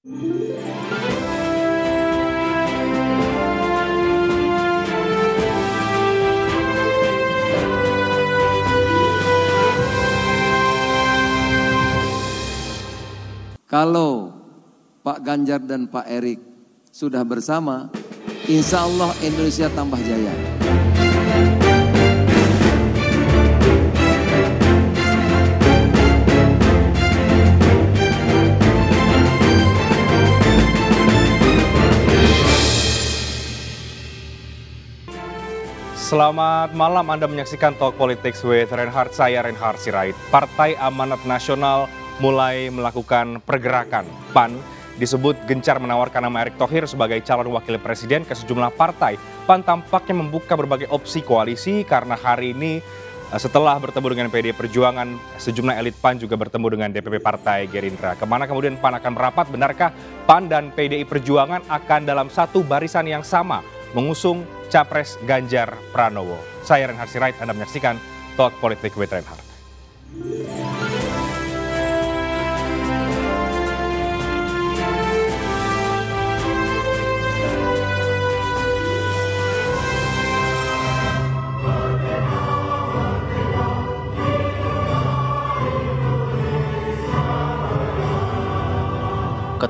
Kalau Pak Ganjar dan Pak Erik sudah bersama, insya Allah Indonesia tambah jaya. Selamat malam Anda menyaksikan Talk Politics with Reinhard, saya Reinhard Sirait. Partai Amanat Nasional mulai melakukan pergerakan. PAN disebut gencar menawarkan nama Erick Thohir sebagai calon wakil presiden ke sejumlah partai. PAN tampaknya membuka berbagai opsi koalisi karena hari ini eh, setelah bertemu dengan PD Perjuangan, sejumlah elit PAN juga bertemu dengan DPP Partai Gerindra. Kemana kemudian PAN akan merapat? Benarkah PAN dan PDI Perjuangan akan dalam satu barisan yang sama mengusung Capres Ganjar Pranowo. Saya Renhard Sirait, Anda menyaksikan Talk Politik with Renhard.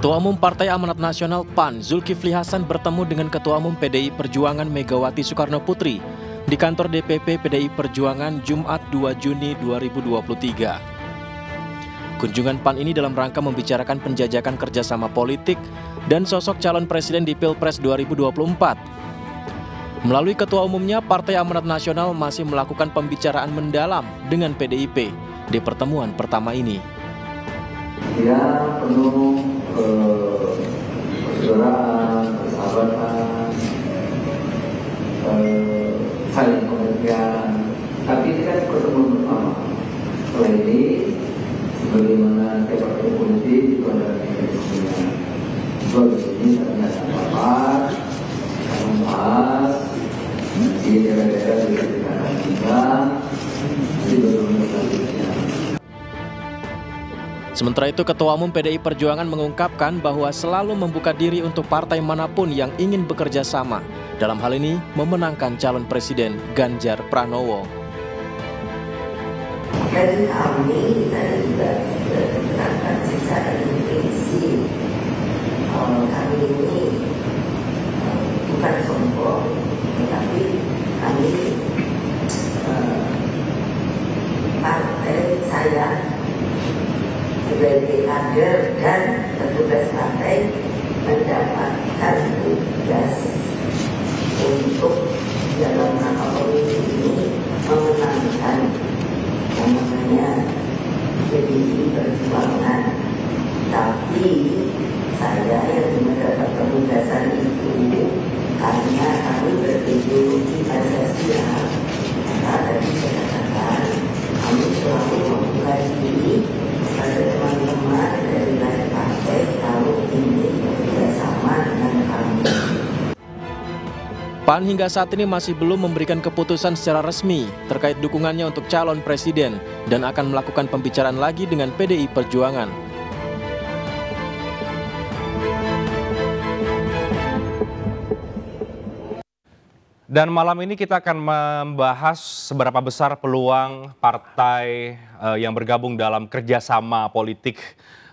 Ketua Umum Partai Amanat Nasional PAN Zulkifli Hasan bertemu dengan Ketua Umum PDI Perjuangan Megawati Soekarno Putri di kantor DPP PDI Perjuangan Jumat 2 Juni 2023. Kunjungan PAN ini dalam rangka membicarakan penjajakan kerjasama politik dan sosok calon presiden di Pilpres 2024. Melalui Ketua Umumnya, Partai Amanat Nasional masih melakukan pembicaraan mendalam dengan PDIP di pertemuan pertama ini. Ya, penuh persaudaraan, persahabatan, saling pengertian. Tapi ini kan pertemuan pertama. Setelah ini, sebagaimana saya pakai politik itu adalah ini ternyata apa? Membahas di daerah-daerah di daerah kita, di beberapa Sementara itu Ketua Umum PDI Perjuangan mengungkapkan bahwa selalu membuka diri untuk partai manapun yang ingin bekerja sama. Dalam hal ini memenangkan calon presiden Ganjar Pranowo. Dan kami kita juga menggunakan secara intensif um, kami ini um, bukan sombong, tetapi kami uh, partai saya sebagai kader dan petugas partai mendapatkan tugas untuk dalam rangka pemilu ini memenangkan namanya jadi Perjuangan. Tapi saya yang mendapat penugasan itu karena kami berideologi Pancasila. Maka tadi saya katakan kami selalu membuka diri PAN hingga saat ini masih belum memberikan keputusan secara resmi terkait dukungannya untuk calon presiden dan akan melakukan pembicaraan lagi dengan PDI Perjuangan. Dan malam ini kita akan membahas seberapa besar peluang partai eh, yang bergabung dalam kerjasama politik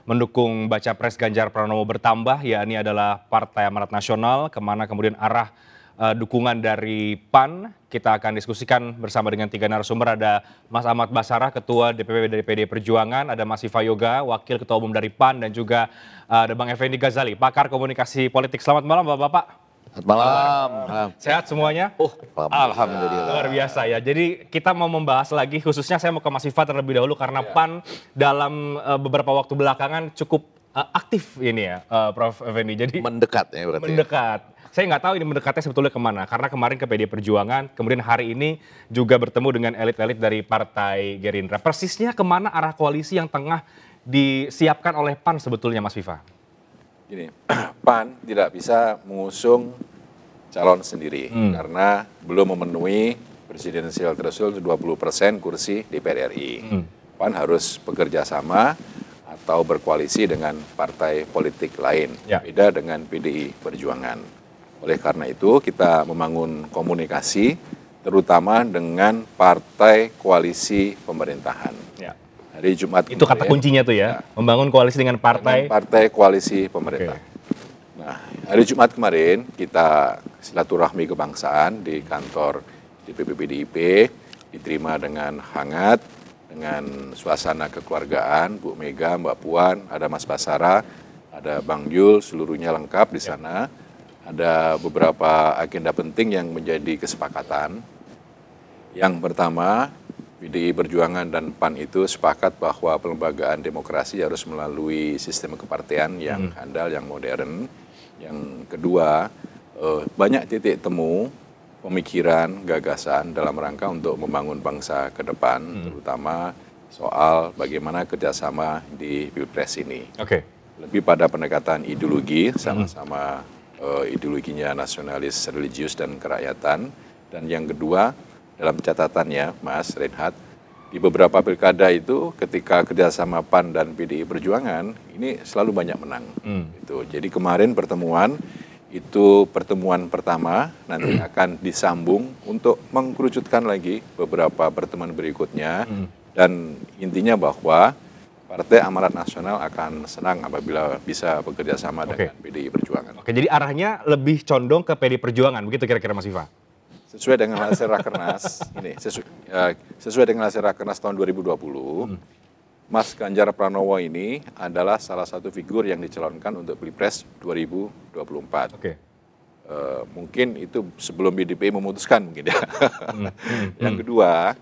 mendukung baca pres Ganjar Pranowo bertambah, yakni adalah Partai Amarat Nasional, kemana kemudian arah Eh, dukungan dari PAN. Kita akan diskusikan bersama dengan tiga narasumber. Ada Mas Ahmad Basarah, Ketua DPP dari PD Perjuangan, ada Mas Iva Yoga, Wakil Ketua Umum dari PAN, dan juga eh, ada Bang Effendi Ghazali, pakar komunikasi politik. Selamat malam Bapak-Bapak. selamat malam. Sehat semuanya? Oh, Alhamdulillah. Luar biasa ya. Jadi kita mau membahas lagi, khususnya saya mau ke Mas Iva terlebih dahulu karena ya. PAN dalam uh, beberapa waktu belakangan cukup aktif ini ya, uh, Prof. Effendi. Jadi mendekat ya berarti. Ya. Mendekat saya nggak tahu ini mendekatnya sebetulnya kemana. Karena kemarin ke PD Perjuangan, kemudian hari ini juga bertemu dengan elit-elit dari Partai Gerindra. Persisnya kemana arah koalisi yang tengah disiapkan oleh PAN sebetulnya Mas Viva? Gini, PAN tidak bisa mengusung calon sendiri hmm. karena belum memenuhi presidensial threshold 20 persen kursi DPR RI. Hmm. PAN harus bekerja sama atau berkoalisi dengan partai politik lain, ya. beda dengan PDI Perjuangan. Oleh karena itu, kita membangun komunikasi terutama dengan partai koalisi pemerintahan. Ya. Hari Jumat itu kemarin, kata kuncinya tuh ya, ya, membangun koalisi dengan partai dengan partai koalisi pemerintah. Okay. Nah, hari Jumat kemarin kita silaturahmi kebangsaan di kantor DPP PDIP diterima dengan hangat dengan suasana kekeluargaan Bu Mega, Mbak Puan, ada Mas Basara, ada Bang Jul, seluruhnya lengkap di ya. sana. Ya ada beberapa agenda penting yang menjadi kesepakatan. Yang pertama, PDI Perjuangan dan PAN itu sepakat bahwa pelembagaan demokrasi harus melalui sistem kepartean yang hmm. handal, yang modern. Yang kedua, eh, banyak titik temu pemikiran, gagasan dalam rangka untuk membangun bangsa ke depan, hmm. terutama soal bagaimana kerjasama di pilpres ini. Oke. Okay. Lebih pada pendekatan ideologi, hmm. sama-sama uh, ideologinya nasionalis religius dan kerakyatan. Dan yang kedua, dalam catatannya Mas Reinhardt, di beberapa pilkada itu ketika kerjasama PAN dan PDI Perjuangan, ini selalu banyak menang. Hmm. Itu. Jadi kemarin pertemuan, itu pertemuan pertama, nanti hmm. akan disambung untuk mengkerucutkan lagi beberapa pertemuan berikutnya. Hmm. Dan intinya bahwa Partai Amarat Nasional akan senang apabila bisa bekerja sama okay. dengan PDI Perjuangan. Oke, jadi arahnya lebih condong ke PDI Perjuangan, begitu kira-kira Mas Viva? Sesuai dengan hasil Rakernas, ini sesuai, ya, uh, sesuai dengan hasil Rakernas tahun 2020, hmm. Mas Ganjar Pranowo ini adalah salah satu figur yang dicalonkan untuk Pilpres 2024. Oke. Uh, mungkin itu sebelum BDP memutuskan mungkin ya. Hmm. hmm. yang hmm. kedua,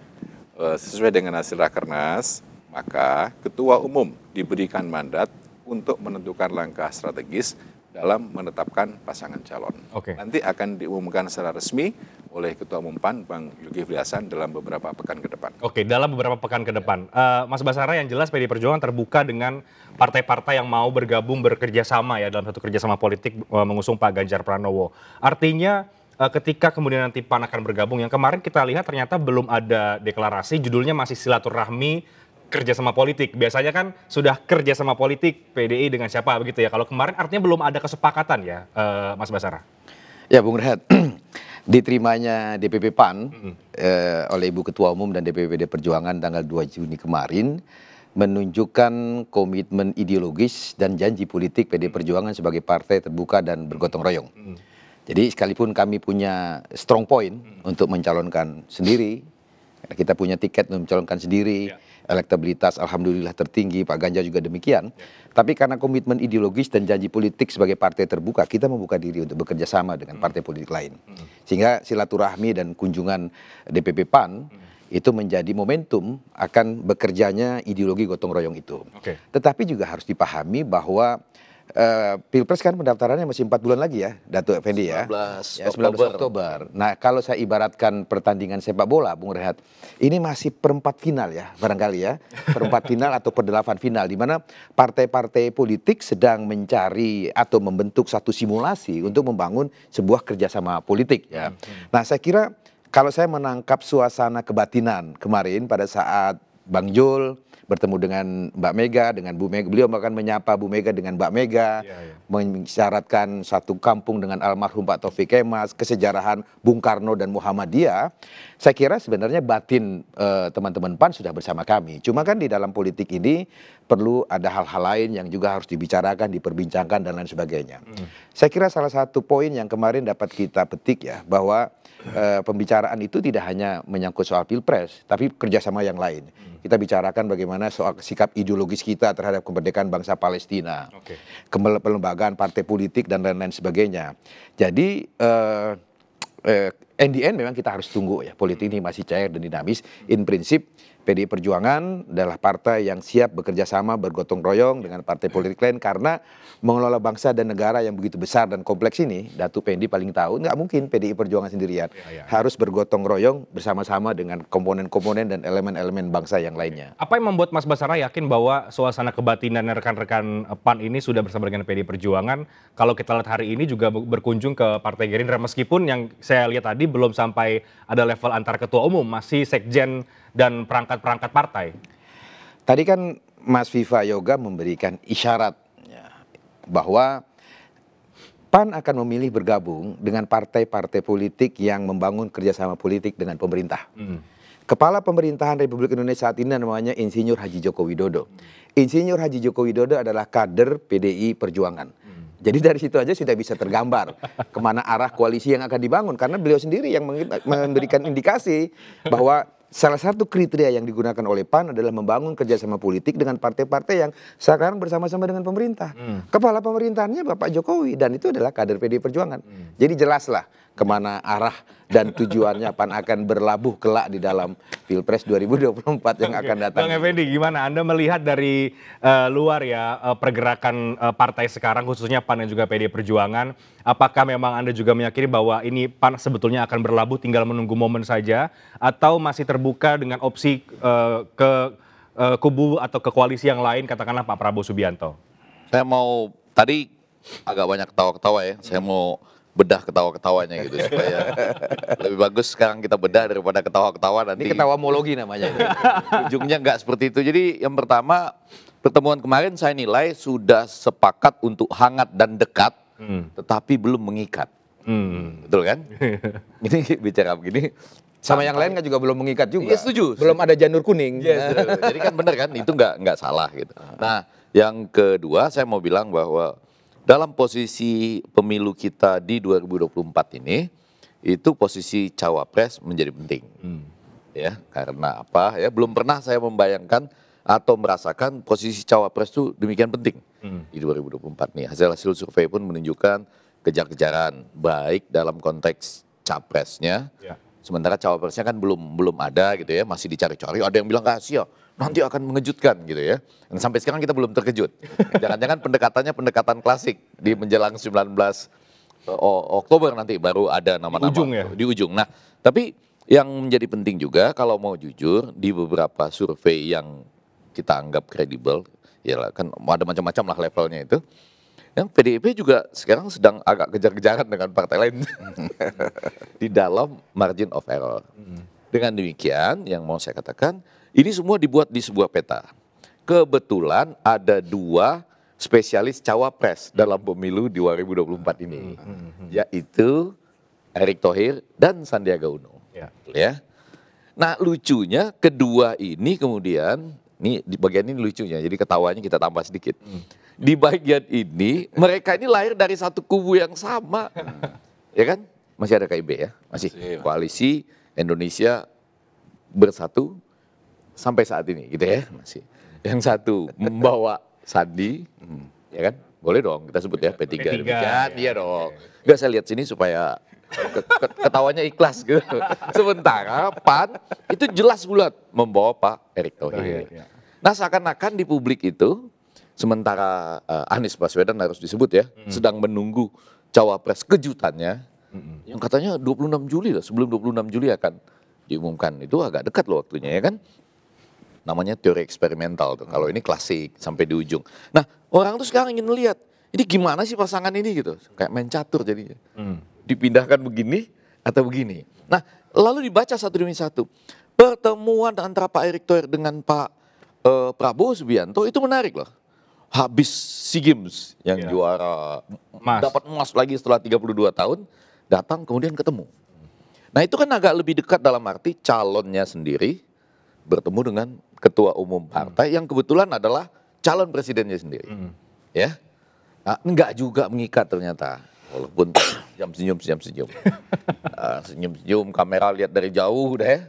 uh, sesuai dengan hasil Rakernas, maka ketua umum diberikan mandat untuk menentukan langkah strategis dalam menetapkan pasangan calon. Okay. Nanti akan diumumkan secara resmi oleh Ketua Umum PAN Bang Yogi Hasan dalam beberapa pekan ke depan. Oke, dalam beberapa pekan ke depan. Uh, Mas Basara yang jelas PD Perjuangan terbuka dengan partai-partai yang mau bergabung bekerja sama ya dalam satu kerjasama politik uh, mengusung Pak Ganjar Pranowo. Artinya eh, ketika kemudian nanti PAN akan bergabung yang kemarin kita lihat ternyata belum ada deklarasi, judulnya masih silaturahmi kerja sama politik. Biasanya kan sudah kerja sama politik PDI dengan siapa begitu ya. Kalau kemarin artinya belum ada kesepakatan ya, uh, Mas Basara. Ya, Bung Rehat. Diterimanya DPP PAN mm -hmm. eh, oleh Ibu Ketua Umum dan DPPD Perjuangan tanggal 2 Juni kemarin menunjukkan komitmen ideologis dan janji politik PD Perjuangan sebagai partai terbuka dan bergotong royong. Jadi sekalipun kami punya strong point untuk mencalonkan sendiri, kita punya tiket untuk mencalonkan sendiri, yeah elektabilitas alhamdulillah tertinggi, Pak Ganjar juga demikian. Tapi karena komitmen ideologis dan janji politik sebagai partai terbuka, kita membuka diri untuk bekerja sama dengan partai politik lain. Sehingga silaturahmi dan kunjungan DPP PAN itu menjadi momentum akan bekerjanya ideologi gotong royong itu. Okay. Tetapi juga harus dipahami bahwa Uh, Pilpres kan pendaftarannya masih 4 bulan lagi ya, Dato Effendi ya. 19 ya, Oktober. Oktober. Nah, kalau saya ibaratkan pertandingan sepak bola, Bung Rehat, ini masih perempat final ya, barangkali ya. Perempat final atau perdelapan final di mana partai-partai politik sedang mencari atau membentuk satu simulasi untuk membangun sebuah kerjasama politik ya. Mhm. Nah, saya kira kalau saya menangkap suasana kebatinan kemarin pada saat Bang Jul, bertemu dengan Mbak Mega, dengan Bu Mega. Beliau bahkan menyapa Bu Mega dengan Mbak Mega, yeah, yeah. mensyaratkan satu kampung dengan almarhum Pak Taufik Kemas, kesejarahan Bung Karno dan Muhammadiyah. Saya kira sebenarnya batin eh, teman-teman eh, PAN sudah bersama kami. Cuma kan di dalam politik ini perlu ada hal-hal lain yang juga harus dibicarakan, diperbincangkan dan lain sebagainya. Mm. Saya kira salah satu poin yang kemarin dapat kita petik ya bahwa e, pembicaraan itu tidak hanya menyangkut soal pilpres, tapi kerjasama yang lain. Mm. Kita bicarakan bagaimana soal sikap ideologis kita terhadap kemerdekaan bangsa Palestina, okay. kelembagaan partai politik dan lain-lain sebagainya. Jadi e, e, NDN memang kita harus tunggu ya politik ini masih cair dan dinamis. In prinsip PDI Perjuangan adalah partai yang siap bekerja sama bergotong royong dengan partai politik lain karena mengelola bangsa dan negara yang begitu besar dan kompleks ini, Datu Pendi paling tahu, nggak mungkin PDI Perjuangan sendirian. Ya, ya, Harus bergotong royong bersama-sama dengan komponen-komponen dan elemen-elemen bangsa yang lainnya. Apa yang membuat Mas Basara yakin bahwa suasana kebatinan rekan-rekan PAN ini sudah bersama dengan PDI Perjuangan? Kalau kita lihat hari ini juga berkunjung ke Partai Gerindra meskipun yang saya lihat tadi belum sampai ada level antar ketua umum, masih sekjen dan perangkat-perangkat partai? Tadi kan Mas Viva Yoga memberikan isyarat ya, bahwa PAN akan memilih bergabung dengan partai-partai politik yang membangun kerjasama politik dengan pemerintah. Mm. Kepala pemerintahan Republik Indonesia saat ini namanya Insinyur Haji Joko Widodo. Insinyur Haji Joko Widodo adalah kader PDI Perjuangan. Mm. Jadi dari situ aja sudah bisa tergambar kemana arah koalisi yang akan dibangun karena beliau sendiri yang memberikan indikasi bahwa salah satu kriteria yang digunakan oleh PAN adalah membangun kerjasama politik dengan partai-partai yang sekarang bersama-sama dengan pemerintah. Hmm. Kepala pemerintahannya Bapak Jokowi dan itu adalah kader PD Perjuangan. Hmm. Jadi jelaslah kemana arah dan tujuannya pan akan berlabuh kelak di dalam Pilpres 2024 yang akan datang. Bang Effendi, gimana Anda melihat dari uh, luar ya eh, pergerakan uh, partai sekarang khususnya PAN dan juga PD Perjuangan, apakah memang Anda juga meyakini bahwa ini PAN sebetulnya akan berlabuh tinggal menunggu momen saja atau masih terbuka dengan opsi uh, ke uh, kubu atau ke koalisi yang lain katakanlah Pak Prabowo Subianto? Saya mau tadi agak banyak ketawa-ketawa ya. Saya mau bedah ketawa-ketawanya gitu supaya lebih bagus sekarang kita bedah daripada ketawa-ketawa nanti. Ini ketawamologi namanya. Ujungnya nggak seperti itu. Jadi yang pertama pertemuan kemarin saya nilai sudah sepakat untuk hangat dan dekat, hmm. tetapi belum mengikat. Hmm. Betul kan? Ini bicara begini. Sama yang lain kan juga belum mengikat juga. Iya setuju. Belum ada janur kuning. Yes, Jadi kan benar kan itu nggak nggak salah gitu. Nah yang kedua saya mau bilang bahwa dalam posisi pemilu kita di 2024 ini itu posisi cawapres menjadi penting. Hmm. Ya, karena apa? Ya, belum pernah saya membayangkan atau merasakan posisi cawapres itu demikian penting hmm. di 2024 nih. Hasil-hasil survei pun menunjukkan kejar-kejaran baik dalam konteks capresnya. Ya. Sementara cawapresnya kan belum belum ada gitu ya, masih dicari-cari. Ada yang bilang kasih Ya nanti akan mengejutkan gitu ya. Dan sampai sekarang kita belum terkejut. Jangan-jangan pendekatannya pendekatan klasik di menjelang 19 eh, Oktober nanti baru ada nama-nama di ujung ya. Di ujung. Nah, tapi yang menjadi penting juga kalau mau jujur di beberapa survei yang kita anggap kredibel, ya kan ada macam-macam lah levelnya itu. Yang PDIP juga sekarang sedang agak kejar-kejaran dengan partai lain di dalam margin of error. Hmm. Dengan demikian, yang mau saya katakan, ini semua dibuat di sebuah peta. Kebetulan ada dua spesialis cawapres dalam pemilu di 2024 ini, hmm, hmm, hmm, yaitu Erick Thohir dan Sandiaga Uno. Ya. ya. Nah lucunya kedua ini kemudian, ini di bagian ini lucunya, jadi ketawanya kita tambah sedikit. Di bagian ini mereka ini lahir dari satu kubu yang sama, ya kan? Masih ada KIB ya, masih koalisi Indonesia bersatu sampai saat ini gitu ya masih. Yang satu membawa Sandi, ya kan? Boleh dong kita sebut ya P3. p ya. iya dong. Enggak saya lihat sini supaya ketawanya ikhlas gitu. Sementara PAN itu jelas bulat membawa Pak Erick Thohir. Iya. Nah seakan-akan di publik itu sementara uh, Anies Baswedan harus disebut ya hmm. sedang menunggu cawapres kejutannya hmm. yang katanya 26 Juli lah sebelum 26 Juli akan diumumkan itu agak dekat loh waktunya ya kan namanya teori eksperimental tuh. Kalau hmm. ini klasik sampai di ujung. Nah orang tuh sekarang ingin lihat ini gimana sih pasangan ini gitu, kayak main catur jadinya. Hmm. Dipindahkan begini atau begini. Nah lalu dibaca satu demi satu. Pertemuan antara Pak Erick Thohir dengan Pak uh, Prabowo Subianto itu menarik loh habis SEA Games yang yeah. juara Mas. dapat emas lagi setelah 32 tahun datang kemudian ketemu. Nah, itu kan agak lebih dekat dalam arti calonnya sendiri bertemu dengan ketua umum hmm. partai hmm. yang kebetulan adalah calon presidennya sendiri. Hmm. Ya. Nah, enggak juga mengikat ternyata. Walaupun jam senyum senyum senyum. uh, ah, senyum senyum kamera lihat dari jauh deh. Ya.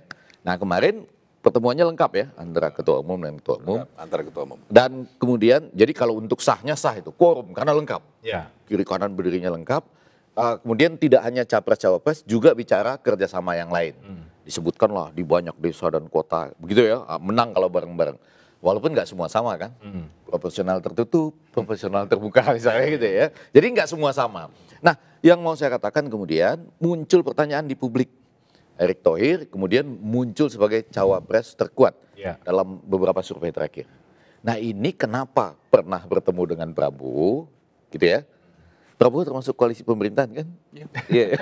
Nah, kemarin pertemuannya lengkap ya antara ketua umum dan ketua umum. Lengkap, antara ketua umum. Dan kemudian jadi kalau untuk sahnya sah itu quorum karena lengkap. Ya. Kiri kanan berdirinya lengkap. Uh, kemudian tidak hanya capres cawapres juga bicara kerjasama yang lain. Hmm disebutkanlah di banyak desa dan kota begitu ya ah, menang kalau bareng-bareng walaupun nggak semua sama kan hmm. profesional tertutup profesional terbuka misalnya gitu ya jadi nggak semua sama nah yang mau saya katakan kemudian muncul pertanyaan di publik Erick Thohir kemudian muncul sebagai cawapres terkuat ya. dalam beberapa survei terakhir nah ini kenapa pernah bertemu dengan Prabowo gitu ya Prabowo termasuk koalisi pemerintahan kan? Iya. Yeah. Yeah.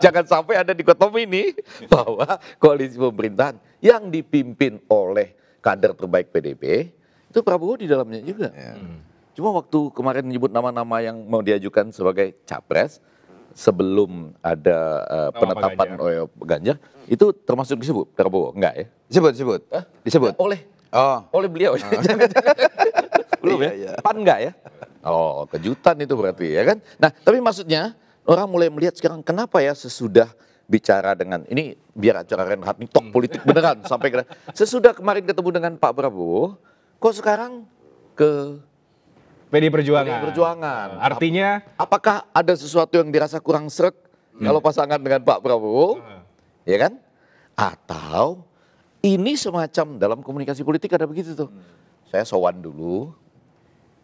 Jangan sampai ada di dikotomi ini bahwa koalisi pemerintahan yang dipimpin oleh kader terbaik PDP itu Prabowo di dalamnya juga. Yeah. Hmm. Cuma waktu kemarin menyebut nama-nama yang mau diajukan sebagai capres sebelum ada uh, penetapan Ganjar. oleh Ganjar itu termasuk disebut Prabowo enggak ya? Disebut, disebut. Hah? Disebut. Oleh. Oh. Oleh beliau. Oh. Belum ya? Iya, iya. Pan enggak ya? Oh, kejutan itu berarti ya kan? Nah, tapi maksudnya orang mulai melihat sekarang kenapa ya sesudah bicara dengan ini biar acara Renhat nih tok hmm. politik beneran sampai ke sesudah kemarin ketemu dengan Pak Prabowo kok sekarang ke PD Perjuangan. PD Perjuangan. Artinya Ap apakah ada sesuatu yang dirasa kurang seret hmm. kalau pasangan dengan Pak Prabowo? Hmm. Ya kan? Atau ini semacam dalam komunikasi politik ada begitu tuh. Hmm. Saya sowan dulu,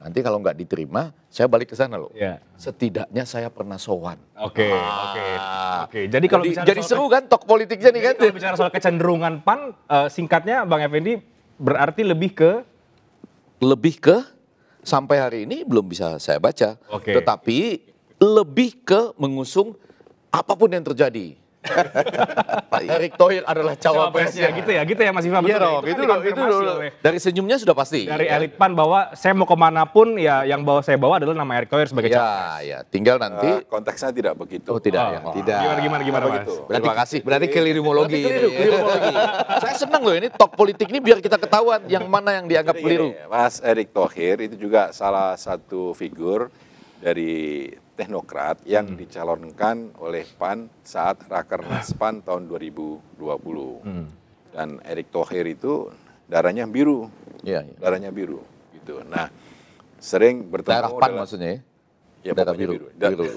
Nanti kalau nggak diterima, saya balik ke sana loh. Yeah. Setidaknya saya pernah sowan. Oke, ah. oke, oke. Jadi kalau jadi, jadi seru kan tok politiknya nih kan. Kalau bicara soal kecenderungan pan, uh, singkatnya Bang Effendi berarti lebih ke lebih ke sampai hari ini belum bisa saya baca. Okay. Tetapi lebih ke mengusung apapun yang terjadi Pak Erick Thohir adalah cawapresnya. Cawa gitu ya, gitu ya Mas Iva. Iya dong, ya. itu, kan loh, itu oleh Dari senyumnya sudah pasti. Dari ya. elit PAN bahwa saya mau kemana pun ya yang bawa saya bawa adalah nama Erick Thohir sebagai iya, cawapres. Ya, tinggal nanti. Uh, eh, konteksnya tidak begitu. Oh tidak oh, ya, oh. tidak. Gimana, gimana, gimana Mas? Begitu. Berarti, Terima kasih, berarti kelirumologi. Keliru, saya senang loh ini top politik ini biar kita ketahuan yang mana yang dianggap keliru. Mas Erick Thohir itu juga salah satu figur dari teknokrat yang hmm. dicalonkan oleh PAN saat Rakernas ah. PAN tahun 2020. Hmm. Dan Erick Thohir itu darahnya biru. Ya, ya. Darahnya biru gitu. Nah, sering bertemu Darah PAN dalam, maksudnya ya? ya darah biru. biru. Da biru.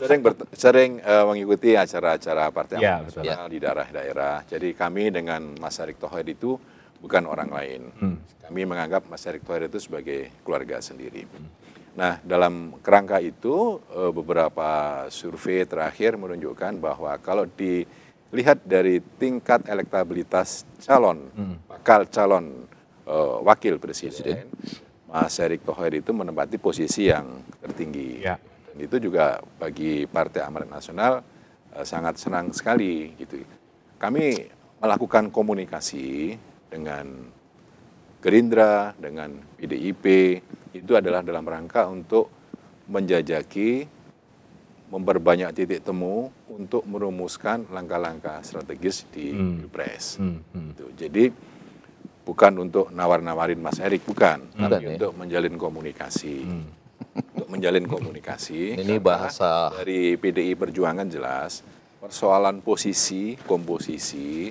sering ber, sering uh, mengikuti acara-acara partai ya, nasional ya. di daerah-daerah. Jadi kami dengan Mas Erick Thohir itu bukan orang lain. Hmm. Kami menganggap Mas Erick Thohir itu sebagai keluarga sendiri. Hmm. Nah, dalam kerangka itu eh, beberapa survei terakhir menunjukkan bahwa kalau dilihat dari tingkat elektabilitas calon, hmm. bakal calon uh, wakil presiden, presiden, Mas Erick Thohir itu menempati posisi yang tertinggi. Ya. Dan itu juga bagi Partai Amanat Nasional uh, sangat senang sekali gitu. Kami melakukan komunikasi dengan Gerindra, dengan PDIP, itu adalah dalam rangka untuk menjajaki, memperbanyak titik temu untuk merumuskan langkah-langkah strategis di hmm. Pilpres. Hmm. Hmm. Gitu. Jadi bukan untuk nawar-nawarin Mas Erik, bukan, hmm. tapi hmm. untuk menjalin komunikasi. Hmm. Untuk menjalin komunikasi. Ini bahasa dari PDI Perjuangan jelas persoalan posisi, komposisi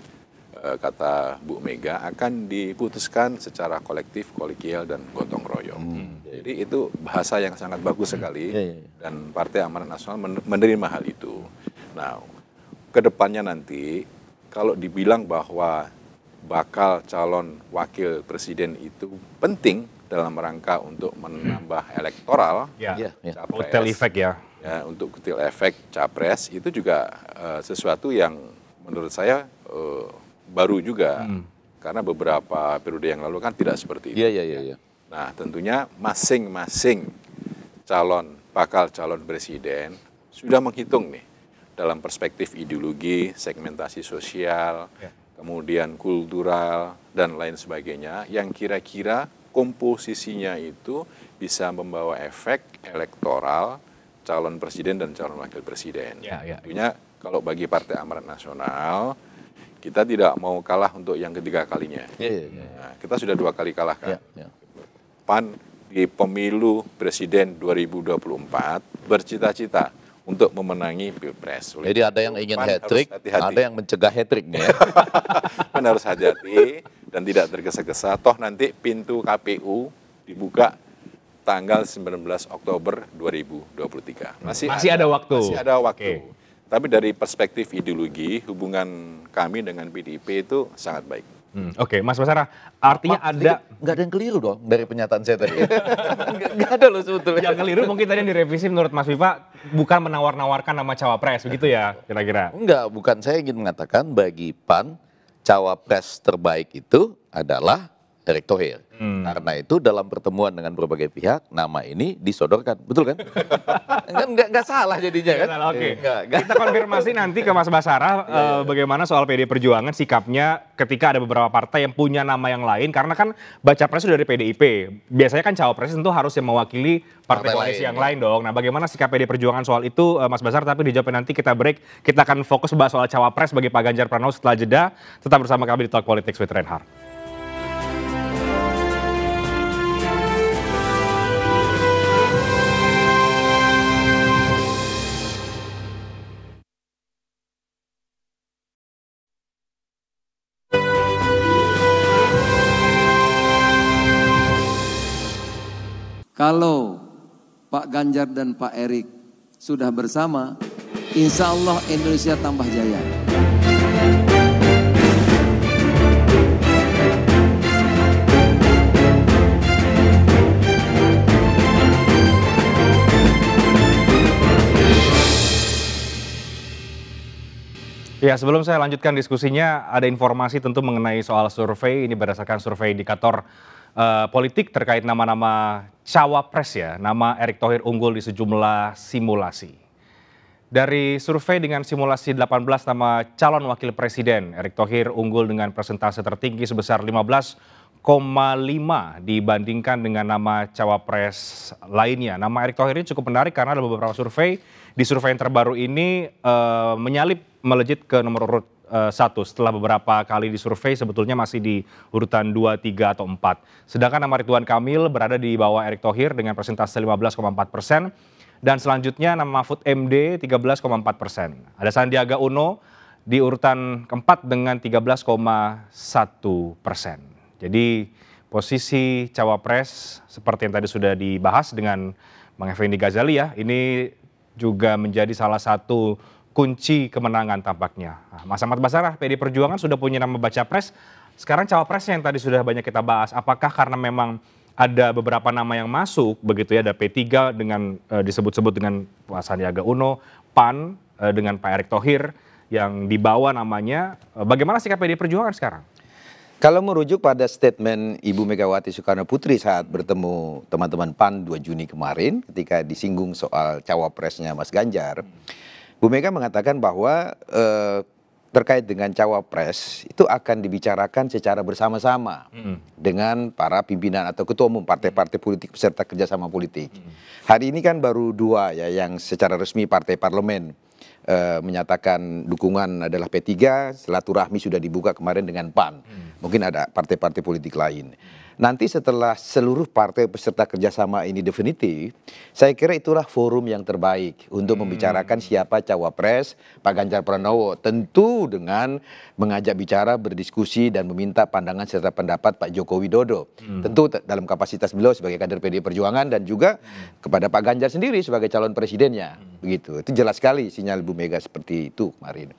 Eh, kata Bu Mega akan diputuskan secara kolektif, kolegial dan gotong royong. Hmm. Jadi itu bahasa yang sangat bagus sekali hmm. dan Partai Amanat Nasional menerima hal itu. Nah, kedepannya nanti kalau dibilang bahwa bakal calon wakil presiden itu penting dalam rangka untuk menambah elektoral, yeah. Yeah. Capres, yeah. effect ya. ya untuk kutil efek capres itu juga uh, sesuatu yang menurut saya uh, baru juga. Hmm. Karena beberapa periode yang lalu kan tidak seperti itu. Iya, iya, iya, kan. iya. Nah, tentunya masing-masing calon bakal calon presiden sudah menghitung nih dalam perspektif ideologi, segmentasi sosial, ya. kemudian kultural dan lain sebagainya yang kira-kira komposisinya itu bisa membawa efek elektoral calon presiden dan calon wakil presiden. Ya, ya. ya. Tentunya kalau bagi Partai Amarat Nasional kita tidak mau kalah untuk yang ketiga kalinya. Yeah, yeah, yeah. Nah, kita sudah dua kali kalah kan. Yeah, yeah. PAN di pemilu presiden 2024 bercita-cita untuk memenangi pilpres. Jadi ada yang ingin hat trick, hati -hati. ada yang mencegah hat trick nih ya. PAN harus hati-hati dan tidak tergesa-gesa. Toh nanti pintu KPU dibuka tanggal 19 Oktober 2023. Masih, masih ada, ada waktu. Masih ada waktu. Okay. Tapi dari perspektif ideologi, hubungan kami dengan PDIP itu sangat baik. Hmm, Oke, okay. Mas Basara, artinya ada... Nggak ada yang keliru dong dari pernyataan saya tadi. Nggak ada loh sebetulnya. Yang keliru mungkin tadi yang direvisi menurut Mas Viva bukan menawar-nawarkan nama cawapres, begitu ya kira-kira? Enggak, bukan. Saya ingin mengatakan bagi PAN, cawapres terbaik itu adalah Erick Thohir. Hmm. Karena itu dalam pertemuan dengan berbagai pihak nama ini disodorkan, betul kan? kan nggak, salah jadinya kan? Oke. Okay. Kita konfirmasi nanti ke Mas Basara uh, iya, eh, iya. bagaimana soal PD Perjuangan sikapnya ketika ada beberapa partai yang punya nama yang lain karena kan baca pres dari PDIP. Biasanya kan cawapres tentu harus yang mewakili partai, partai koalisi lain, yang ya. lain dong. Nah, bagaimana sikap PD Perjuangan soal itu uh, Mas Basar tapi dijawabnya nanti kita break. Kita akan fokus bahas soal cawapres bagi Pak Ganjar Pranowo setelah jeda. Tetap bersama kami di Talk Politics with Reinhardt. Kalau Pak Ganjar dan Pak Erik sudah bersama, insya Allah Indonesia tambah jaya. Ya, sebelum saya lanjutkan diskusinya, ada informasi tentu mengenai soal survei. Ini berdasarkan survei indikator uh, politik terkait nama-nama cawapres ya, nama Erick Thohir unggul di sejumlah simulasi. Dari survei dengan simulasi 18 nama calon wakil presiden, Erick Thohir unggul dengan persentase tertinggi sebesar 15,5 dibandingkan dengan nama cawapres lainnya. Nama Erick Thohir ini cukup menarik karena ada beberapa survei. Di survei yang terbaru ini uh, menyalip melejit ke nomor urut Eh, satu setelah beberapa kali disurvei sebetulnya masih di urutan 2, 3, atau 4. Sedangkan nama Ridwan Kamil berada di bawah Erick Thohir dengan persentase 15,4 persen. Dan selanjutnya nama Mahfud MD 13,4 persen. Ada Sandiaga Uno di urutan keempat dengan 13,1 persen. Jadi posisi cawapres seperti yang tadi sudah dibahas dengan Bang Effendi Ghazali ya, ini juga menjadi salah satu kunci kemenangan tampaknya. Nah, Mas Ahmad Basarah, PD Perjuangan sudah punya nama baca pres. Sekarang cawapresnya yang tadi sudah banyak kita bahas, apakah karena memang ada beberapa nama yang masuk begitu ya, ada P3 dengan e, disebut-sebut dengan Pak Sandiaga Uno, PAN e, dengan Pak Erick Thohir yang dibawa namanya. Eh, bagaimana sikap PD Perjuangan sekarang? Kalau merujuk pada statement Ibu Megawati Soekarno Putri saat bertemu teman-teman PAN 2 Juni kemarin ketika disinggung soal cawapresnya Mas Ganjar, Bu Mega mengatakan bahwa eh, terkait dengan cawapres itu akan dibicarakan secara bersama-sama mm. dengan para pimpinan atau ketua umum partai-partai politik beserta kerjasama politik. Mm. Hari ini kan baru dua ya yang secara resmi partai parlemen eh, menyatakan dukungan adalah P3, silaturahmi sudah dibuka kemarin dengan PAN. Mm. Mungkin ada partai-partai politik lain. Nanti setelah seluruh partai peserta kerjasama ini definitif, saya kira itulah forum yang terbaik untuk hmm. membicarakan siapa cawapres Pak Ganjar Pranowo. Tentu dengan mengajak bicara, berdiskusi dan meminta pandangan serta pendapat Pak Joko Widodo. Hmm. Tentu dalam kapasitas beliau sebagai kader PD Perjuangan dan juga hmm. kepada Pak Ganjar sendiri sebagai calon presidennya. Hmm. Begitu. Itu jelas sekali sinyal Bu Mega seperti itu kemarin.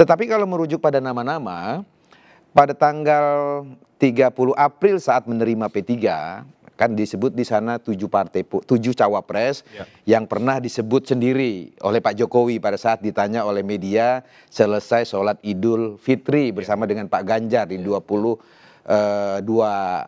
Tetapi kalau merujuk pada nama-nama, pada tanggal 30 April saat menerima P3 kan disebut di sana tujuh partai tujuh cawapres ya. yang pernah disebut sendiri oleh Pak Jokowi pada saat ditanya oleh media selesai sholat Idul Fitri ya. bersama ya. dengan Pak Ganjar di ya. 20 Uh,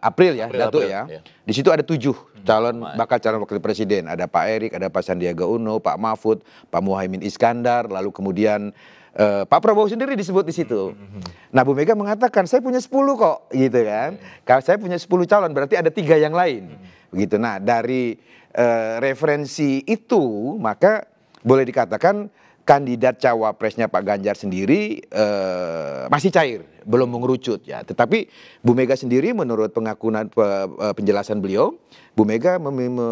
April ya, April, Datuk ya. ya. Di situ ada tujuh hmm. calon bakal calon wakil presiden. Ada Pak Erik, ada Pak Sandiaga Uno, Pak Mahfud, Pak Muhaimin Iskandar, lalu kemudian Uh, Pak Prabowo sendiri disebut di hmm, situ. Hmm, hmm, nah, Bu Mega mengatakan saya punya 10 kok, gitu kan. Iya, iya. Kalau saya punya 10 calon berarti ada tiga yang lain, begitu. Nah, dari uh, referensi itu maka boleh dikatakan kandidat cawapresnya Pak Ganjar sendiri eh, masih cair, belum mengerucut ya. Tetapi Bu Mega sendiri menurut pengakuan eh, penjelasan beliau, Bu Mega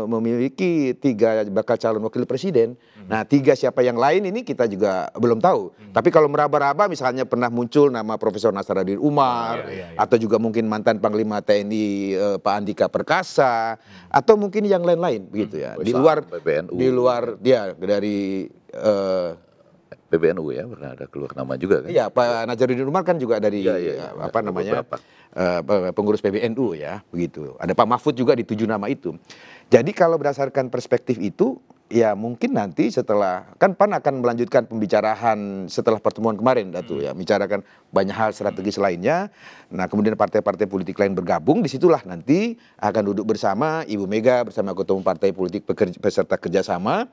memiliki tiga bakal calon wakil presiden. Hmm. Nah tiga siapa yang lain ini kita juga belum tahu. Hmm. Tapi kalau meraba-raba misalnya pernah muncul nama Profesor Nasaruddin Umar, oh, iya, iya, iya. atau juga mungkin mantan Panglima TNI eh, Pak Andika Perkasa, hmm. atau mungkin yang lain-lain begitu hmm. ya. Di luar, di luar dia ya, dari PBNU eh, ya pernah ada keluar nama juga kan? Iya Pak Najarudin Umar kan juga dari ya, ya, ya. apa namanya beberapa. Eh, pengurus PBNU ya begitu. Ada Pak Mahfud juga di tujuh nama itu. Jadi kalau berdasarkan perspektif itu ya mungkin nanti setelah kan PAN akan melanjutkan pembicaraan setelah pertemuan kemarin Datu hmm. ya bicarakan banyak hal strategis hmm. lainnya. Nah, kemudian partai-partai politik lain bergabung disitulah nanti akan duduk bersama Ibu Mega bersama ketua umum partai politik pekerja, peserta kerjasama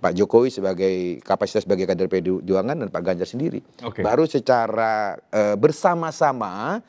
Pak Jokowi sebagai kapasitas sebagai kader PDI dan Pak Ganjar sendiri. Okay. Baru secara uh, bersama-sama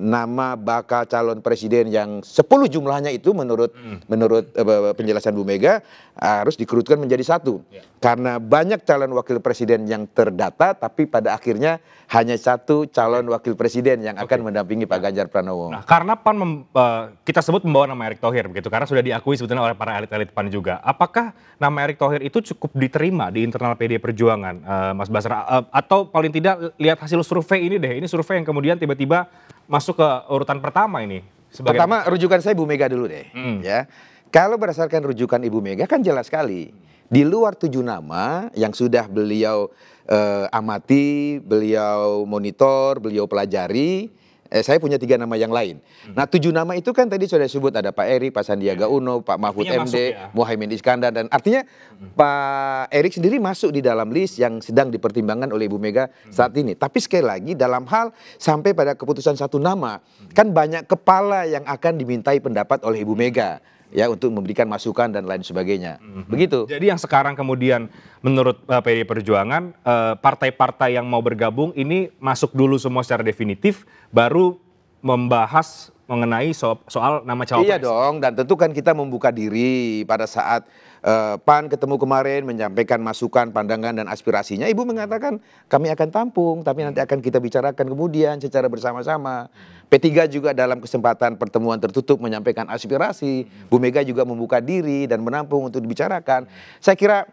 nama bakal calon presiden yang 10 jumlahnya itu menurut hmm. menurut uh, penjelasan Bu Mega harus dikerutkan menjadi satu yeah. karena banyak calon wakil presiden yang terdata tapi pada akhirnya hanya satu calon ya. wakil presiden yang okay. akan mendampingi Pak nah. Ganjar Pranowo. Nah, karena PAN mem, uh, kita sebut membawa nama Erick Thohir begitu karena sudah diakui sebetulnya oleh para elit-elit PAN juga. Apakah nama Erick Thohir itu cukup diterima di internal PD Perjuangan uh, Mas Basra uh, atau paling tidak lihat hasil survei ini deh. Ini survei yang kemudian tiba-tiba masuk ke urutan pertama ini? Sebagai... Pertama rujukan saya Ibu Mega dulu deh. Hmm. Ya, kalau berdasarkan rujukan Ibu Mega kan jelas sekali di luar tujuh nama yang sudah beliau eh, amati, beliau monitor, beliau pelajari Eh, saya punya tiga nama yang lain. Hmm. Nah tujuh nama itu kan tadi sudah disebut ada Pak Erik, Pak Sandiaga iya. Uno, Pak Mahfud artinya MD, ya. Muhaimin Iskandar dan artinya hmm. Pak Erik sendiri masuk di dalam list yang sedang dipertimbangkan oleh Ibu Mega hmm. saat ini. Tapi sekali lagi dalam hal sampai pada keputusan satu nama hmm. kan banyak kepala yang akan dimintai pendapat oleh Ibu Mega ya untuk memberikan masukan dan lain sebagainya. Mm -hmm. Begitu. Jadi yang sekarang kemudian menurut uh, eh, PDI Perjuangan eh, partai-partai uh, yang mau bergabung ini masuk dulu semua secara definitif baru membahas mengenai so soal nama iya cawapres. Iya dong dan tentu kan kita membuka diri pada saat eh, PAN ketemu kemarin menyampaikan masukan, pandangan dan aspirasinya, Ibu mengatakan kami akan tampung, tapi nanti akan kita bicarakan kemudian secara bersama-sama. P3 juga dalam kesempatan pertemuan tertutup menyampaikan aspirasi, Bu Mega juga membuka diri dan menampung untuk dibicarakan. Saya kira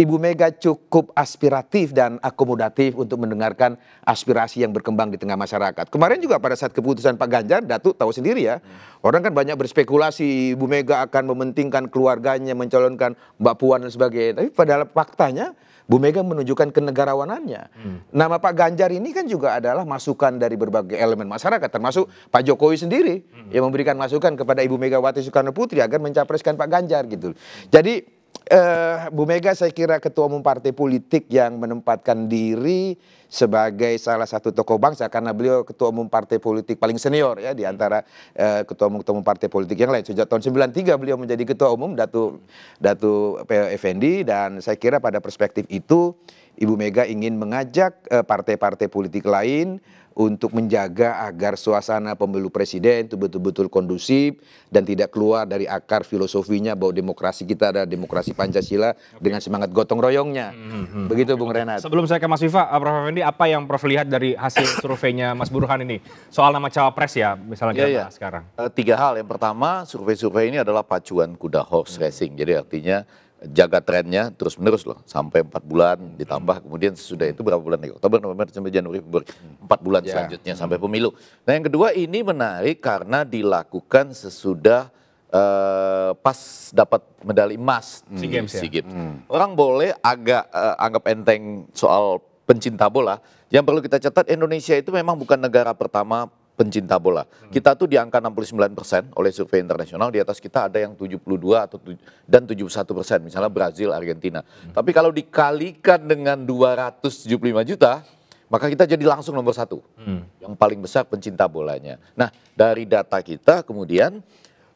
Ibu Mega cukup aspiratif dan akomodatif untuk mendengarkan aspirasi yang berkembang di tengah masyarakat. Kemarin juga pada saat keputusan Pak Ganjar, Datuk tahu sendiri ya, hmm. orang kan banyak berspekulasi Ibu Mega akan mementingkan keluarganya, mencalonkan Mbak Puan dan sebagainya. Tapi pada faktanya Bu Mega menunjukkan kenegarawanannya. Hmm. Nama Pak Ganjar ini kan juga adalah masukan dari berbagai elemen masyarakat, termasuk hmm. Pak Jokowi sendiri hmm. yang memberikan masukan kepada Ibu Megawati Soekarno Putri agar mencapreskan Pak Ganjar gitu. Jadi Uh, Bu Mega saya kira ketua umum partai politik yang menempatkan diri sebagai salah satu tokoh bangsa karena beliau ketua umum partai politik paling senior ya di antara uh, ketua umum ketua umum partai politik yang lain sejak tahun 93 beliau menjadi ketua umum Datu Datu PFND dan saya kira pada perspektif itu Ibu Mega ingin mengajak eh, partai-partai uh, politik lain untuk menjaga agar suasana pemilu presiden itu betul-betul kondusif dan tidak keluar dari akar filosofinya bahwa demokrasi kita ada demokrasi Pancasila dengan semangat gotong royongnya. Hmm, hmm, hmm. Begitu Bung Renat. Sebelum saya ke Mas Viva, eh, Prof Effendi apa yang Prof lihat dari hasil surveinya Mas Burhan ini soal nama cawapres ya misalnya ya, ya. sekarang? Eh, tiga hal. Yang pertama survei-survei ini adalah pacuan kuda horse racing. Jadi artinya jaga trennya terus menerus loh sampai empat bulan ditambah kemudian sesudah itu berapa bulan lagi Oktober November Desember Januari Februari hmm. empat bulan yeah. selanjutnya sampai hmm. pemilu. Nah yang kedua ini menarik karena dilakukan sesudah uh, pas dapat medali emas hmm. si games, ya? si ya? games. Hmm. Orang boleh agak uh, anggap enteng soal pencinta bola. Yang perlu kita catat Indonesia itu memang bukan negara pertama pencinta bola. Hmm. Kita tuh di angka 69 persen oleh survei internasional, di atas kita ada yang 72 atau dan 71 persen, misalnya Brazil, Argentina. Hmm. Tapi kalau dikalikan dengan 275 juta, maka kita jadi langsung nomor satu, hmm. yang paling besar pencinta bolanya. Nah dari data kita kemudian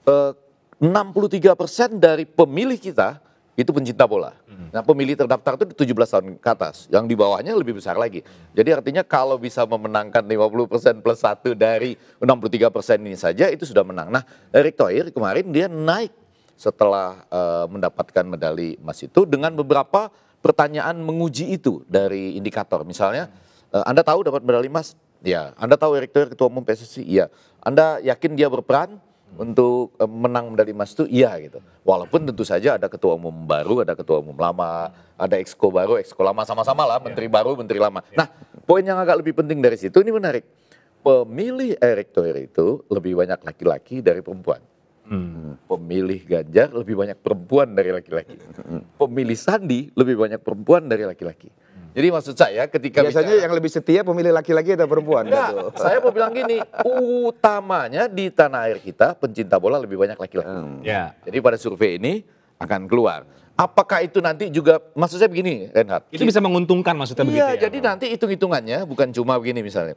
eh, 63 persen dari pemilih kita itu pencinta bola. Hmm. Nah pemilih terdaftar itu 17 tahun ke atas, yang di bawahnya lebih besar lagi. Hmm. Jadi artinya kalau bisa memenangkan 50% plus 1 dari 63% ini saja itu sudah menang. Nah Erick Thohir kemarin dia naik setelah uh, mendapatkan medali emas itu dengan beberapa pertanyaan menguji itu dari indikator. Misalnya uh, Anda tahu dapat medali emas? Ya. Anda tahu Erick Thohir ketua umum PSSI? Iya. Anda yakin dia berperan? untuk eh, menang medali emas itu iya gitu. Walaupun tentu saja ada ketua umum baru, ada ketua umum lama, ada exco baru, exco lama sama-sama lah, menteri yeah. baru, menteri lama. Yeah. Nah, poin yang agak lebih penting dari situ ini menarik. Pemilih Erick Thohir itu lebih banyak laki-laki dari perempuan. Hmm. Pemilih Ganjar lebih banyak perempuan dari laki-laki. Hmm. Pemilih Sandi lebih banyak perempuan dari laki-laki. Jadi maksud saya ketika biasanya bicara, yang lebih setia pemilih laki-laki atau perempuan? Enggak, gitu. saya mau bilang gini, utamanya di tanah air kita pencinta bola lebih banyak laki-laki. Hmm. Ya. Jadi pada survei ini akan keluar. Apakah itu nanti juga maksud saya begini, Renhat? Itu bisa menguntungkan maksudnya iya, begitu ya? jadi nanti hitung-hitungannya bukan cuma begini misalnya.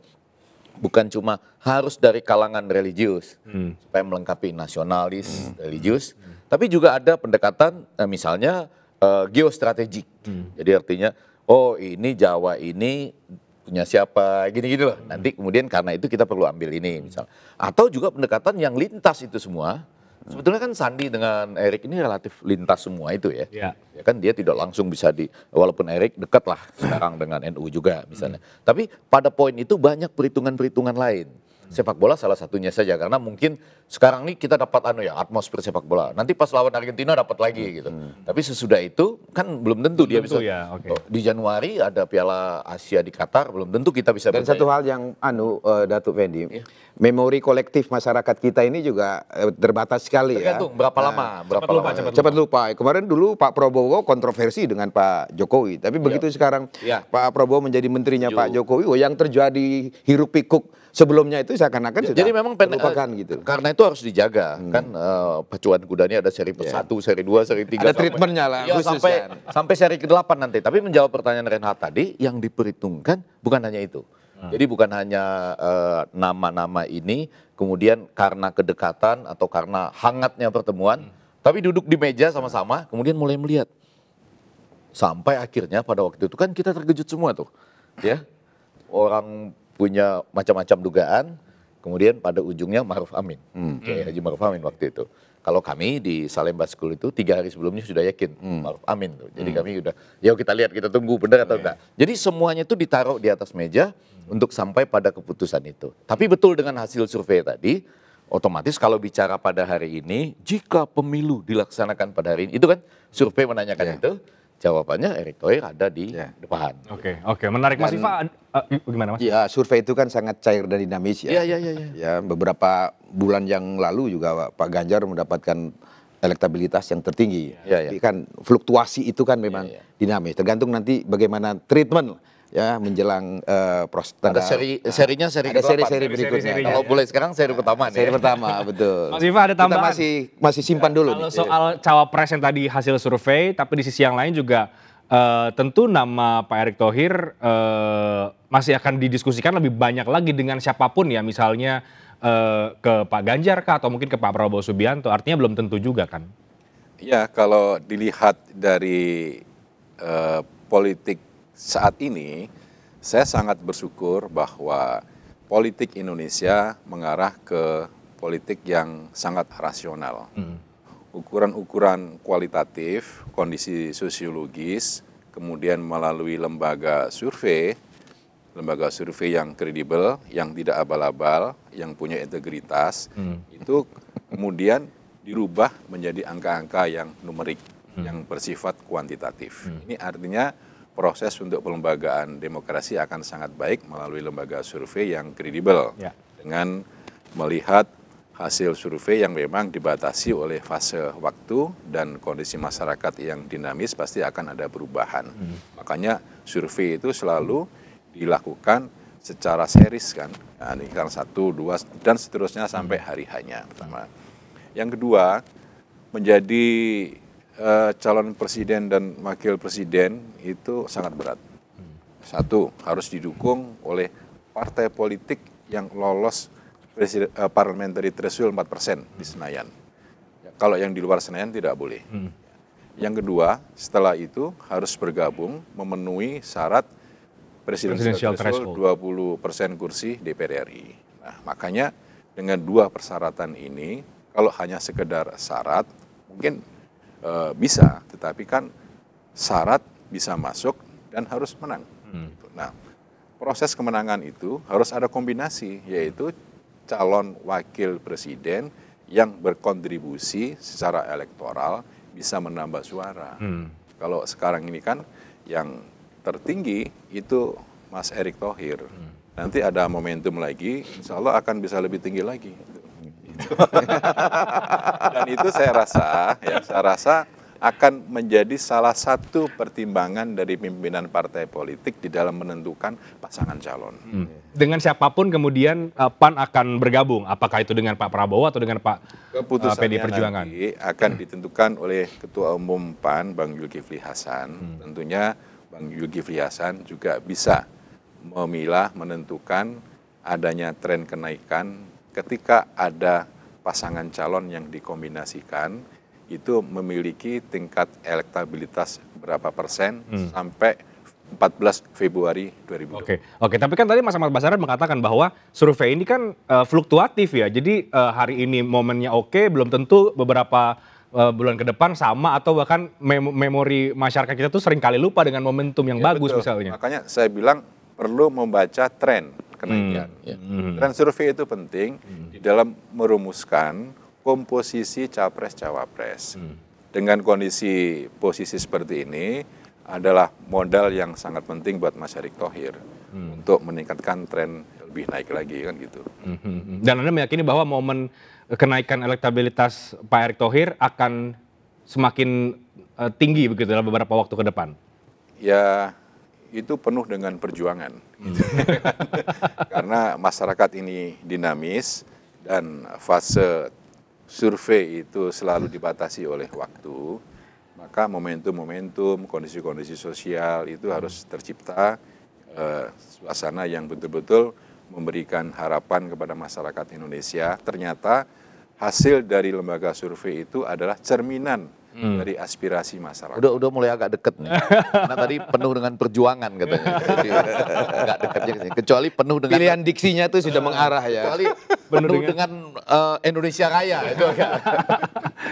Bukan cuma harus dari kalangan religius hmm. supaya melengkapi nasionalis, hmm. religius, hmm. tapi juga ada pendekatan eh, misalnya uh, geostrategik. Hmm. Jadi artinya oh ini Jawa ini punya siapa gini-gini loh hmm. nanti kemudian karena itu kita perlu ambil ini hmm. misal atau juga pendekatan yang lintas itu semua hmm. sebetulnya kan Sandi dengan Erik ini relatif lintas semua itu ya ya, ya kan dia tidak langsung bisa di walaupun Erik dekat lah sekarang dengan NU juga misalnya hmm. tapi pada poin itu banyak perhitungan-perhitungan lain sepak bola salah satunya saja karena mungkin sekarang ini kita dapat anu ya atmosfer sepak bola. Nanti pas lawan Argentina dapat lagi hmm. gitu. Hmm. Tapi sesudah itu kan belum tentu belum dia tentu bisa. Ya, okay. Oh, di Januari ada Piala Asia di Qatar, belum tentu kita bisa. Dan berdaya. satu hal yang anu uh, Datuk Fendi, yeah. memori kolektif masyarakat kita ini juga eh, terbatas sekali ya. Tergantung ya. berapa nah, lama, ah. berapa cepat lama. Lupa, cepat, cepat lupa. lupa. Kemarin dulu Pak Prabowo kontroversi dengan Pak Jokowi, tapi iya. begitu sekarang yeah. Pak Prabowo menjadi menterinya Yo. Pak Jokowi, oh, yang terjadi hiruk pikuk sebelumnya itu saya akan ya, jadi memang pen, gitu. Eh, karena itu harus dijaga hmm. kan uh, eh, pacuan kudanya ada seri yeah. 1, seri dua seri tiga, ada sampai, treatmentnya lah ya, sampai kan. sampai seri ke-8 nanti. Tapi menjawab pertanyaan Renhat tadi yang diperhitungkan bukan hanya itu. Hmm. Jadi bukan hanya eh, nama-nama uh, ini kemudian karena kedekatan atau karena hangatnya pertemuan hmm. Tapi duduk di meja sama-sama, kemudian mulai melihat. Sampai akhirnya pada waktu itu kan kita terkejut semua tuh. Ya. Orang punya macam-macam dugaan, kemudian pada ujungnya Maruf Amin, hmm. Kiai Haji Maruf Amin waktu itu. Kalau kami di Salemba School itu tiga hari sebelumnya sudah yakin hmm. Maruf Amin tuh. Jadi hmm. kami udah, ya kita lihat kita tunggu benar atau iya. enggak. Jadi semuanya itu ditaruh di atas meja hmm. untuk sampai pada keputusan itu. Tapi betul dengan hasil survei tadi, otomatis kalau bicara pada hari ini, jika pemilu dilaksanakan pada hari ini, itu kan survei menanyakan yeah. itu Jawabannya Erick Thohir ada di ya. depan. Oke, okay, oke. Okay. Menarik Mas Iva, uh, gimana Mas? Ya survei itu kan sangat cair dan dinamis ya. Iya, iya, iya, iya. Ya, beberapa bulan yang lalu juga Pak Ganjar mendapatkan elektabilitas yang tertinggi. Iya, Iya, ya. Tapi kan fluktuasi itu kan memang ya, ya. dinamis. Tergantung nanti bagaimana treatment ya menjelang uh, pros tanggal ada seri nah, serinya seri ada seri-seri berikutnya. Seri Kalau boleh sekarang seri pertama nih. Seri pertama betul. Mas Iva ada tambahan. Kita masih masih simpan dulu. Kalau nih. soal cawapres yang tadi hasil survei tapi di sisi yang lain juga Uh, tentu nama Pak Erick Thohir uh, masih akan didiskusikan lebih banyak lagi dengan siapapun ya misalnya uh, ke Pak Ganjar kah atau mungkin ke Pak Prabowo Subianto artinya belum tentu juga kan? Ya kalau dilihat dari uh, politik saat ini saya sangat bersyukur bahwa politik Indonesia mengarah ke politik yang sangat rasional. Hmm. Ukuran-ukuran kualitatif, kondisi sosiologis, kemudian melalui lembaga survei, lembaga survei yang kredibel, yang tidak abal-abal, yang punya integritas, hmm. itu kemudian dirubah menjadi angka-angka yang numerik, hmm. yang bersifat kuantitatif. Hmm. Ini artinya proses untuk pelembagaan demokrasi akan sangat baik melalui lembaga survei yang kredibel ya. dengan melihat hasil survei yang memang dibatasi oleh fase waktu dan kondisi masyarakat yang dinamis pasti akan ada perubahan. Hmm. Makanya survei itu selalu dilakukan secara seris kan, nah, kan satu, dua dan seterusnya sampai hmm. hari hanya pertama. Yang kedua menjadi Eh, calon presiden dan wakil presiden itu sangat berat. Satu, harus didukung oleh partai politik yang lolos presiden, uh, parliamentary threshold 4 di Senayan. Ya, kalau yang di luar Senayan tidak boleh. Hmm. Yang kedua, setelah itu harus bergabung memenuhi syarat presidensial threshold 20 persen kursi DPR RI. Nah, makanya dengan dua persyaratan ini, kalau hanya sekedar syarat, mungkin e, bisa, tetapi kan syarat bisa masuk dan harus menang. Hmm. Gitu. Nah, proses kemenangan itu harus ada kombinasi, yaitu calon wakil presiden yang berkontribusi secara elektoral bisa menambah suara. Hmm. Kalau sekarang ini kan yang tertinggi itu Mas Erick Thohir. Hmm. Nanti ada momentum lagi, insya Allah akan bisa lebih tinggi lagi gitu. Dan itu saya rasa, ya, saya rasa akan menjadi salah satu pertimbangan dari pimpinan partai politik di dalam menentukan pasangan calon. Hmm. Dengan siapapun kemudian eh, PAN akan bergabung, apakah itu dengan Pak Prabowo atau dengan Pak eh, keputusan PD Perjuangan? Nanti akan ditentukan oleh Ketua Umum PAN Bang Fli Hasan. Hmm. Tentunya Bang Fli Hasan juga bisa memilah menentukan adanya tren kenaikan ketika ada pasangan calon yang dikombinasikan itu memiliki tingkat elektabilitas berapa persen hmm. sampai 14 Februari 2020. Oke, oke. Tapi kan tadi Mas Ahmad Basara mengatakan bahwa survei ini kan uh, fluktuatif ya. Jadi uh, hari ini momennya oke, okay, belum tentu beberapa uh, bulan ke depan sama atau bahkan mem memori masyarakat kita tuh sering kali lupa dengan momentum yang ya, bagus betul. misalnya. Makanya saya bilang perlu membaca tren kenaikan. Hmm. Ya. Hmm. Dan survei itu penting hmm. di dalam merumuskan komposisi capres-cawapres. Hmm. Dengan kondisi posisi seperti ini adalah modal yang sangat penting buat Mas Erick Thohir hmm. untuk meningkatkan tren lebih naik lagi kan gitu. Hmm, hmm, Dan Anda meyakini bahwa momen kenaikan elektabilitas Pak Erick Thohir akan semakin uh, tinggi begitu dalam beberapa waktu ke depan? Ya itu penuh dengan perjuangan. Gitu. Karena masyarakat ini dinamis dan fase survei itu selalu dibatasi oleh waktu, maka momentum-momentum, kondisi-kondisi sosial itu harus tercipta eh, suasana yang betul-betul memberikan harapan kepada masyarakat Indonesia. Ternyata hasil dari lembaga survei itu adalah cerminan hmm. dari aspirasi masyarakat. Udah udah mulai agak deket nih. Karena tadi penuh dengan perjuangan katanya. Jadi agak dekatnya sih. Kecuali penuh dengan pilihan diksinya itu sudah eh, mengarah ya. Kecuali penuh dengan, dengan uh, Indonesia Raya itu agak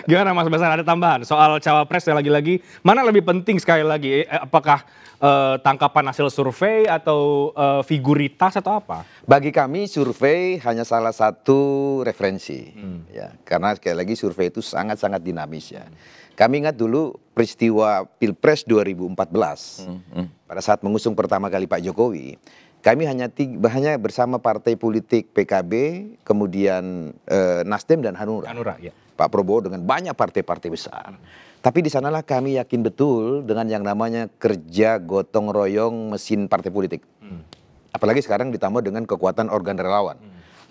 Gimana Mas Basar ada tambahan soal cawapres yang lagi-lagi mana lebih penting sekali lagi eh, apakah eh, tangkapan hasil survei atau eh, figuritas atau apa? Bagi kami survei hanya salah satu referensi hmm. ya karena sekali lagi survei itu sangat-sangat dinamis ya. Kami ingat dulu peristiwa Pilpres 2014 hmm. Hmm. pada saat mengusung pertama kali Pak Jokowi kami hanya tiga, hanya bersama partai politik PKB, kemudian e, Nasdem dan Hanura. Hanura ya. Pak Prabowo dengan banyak partai-partai besar. Tapi di sanalah kami yakin betul dengan yang namanya kerja gotong royong mesin partai politik. Hmm. Apalagi sekarang ditambah dengan kekuatan organ relawan.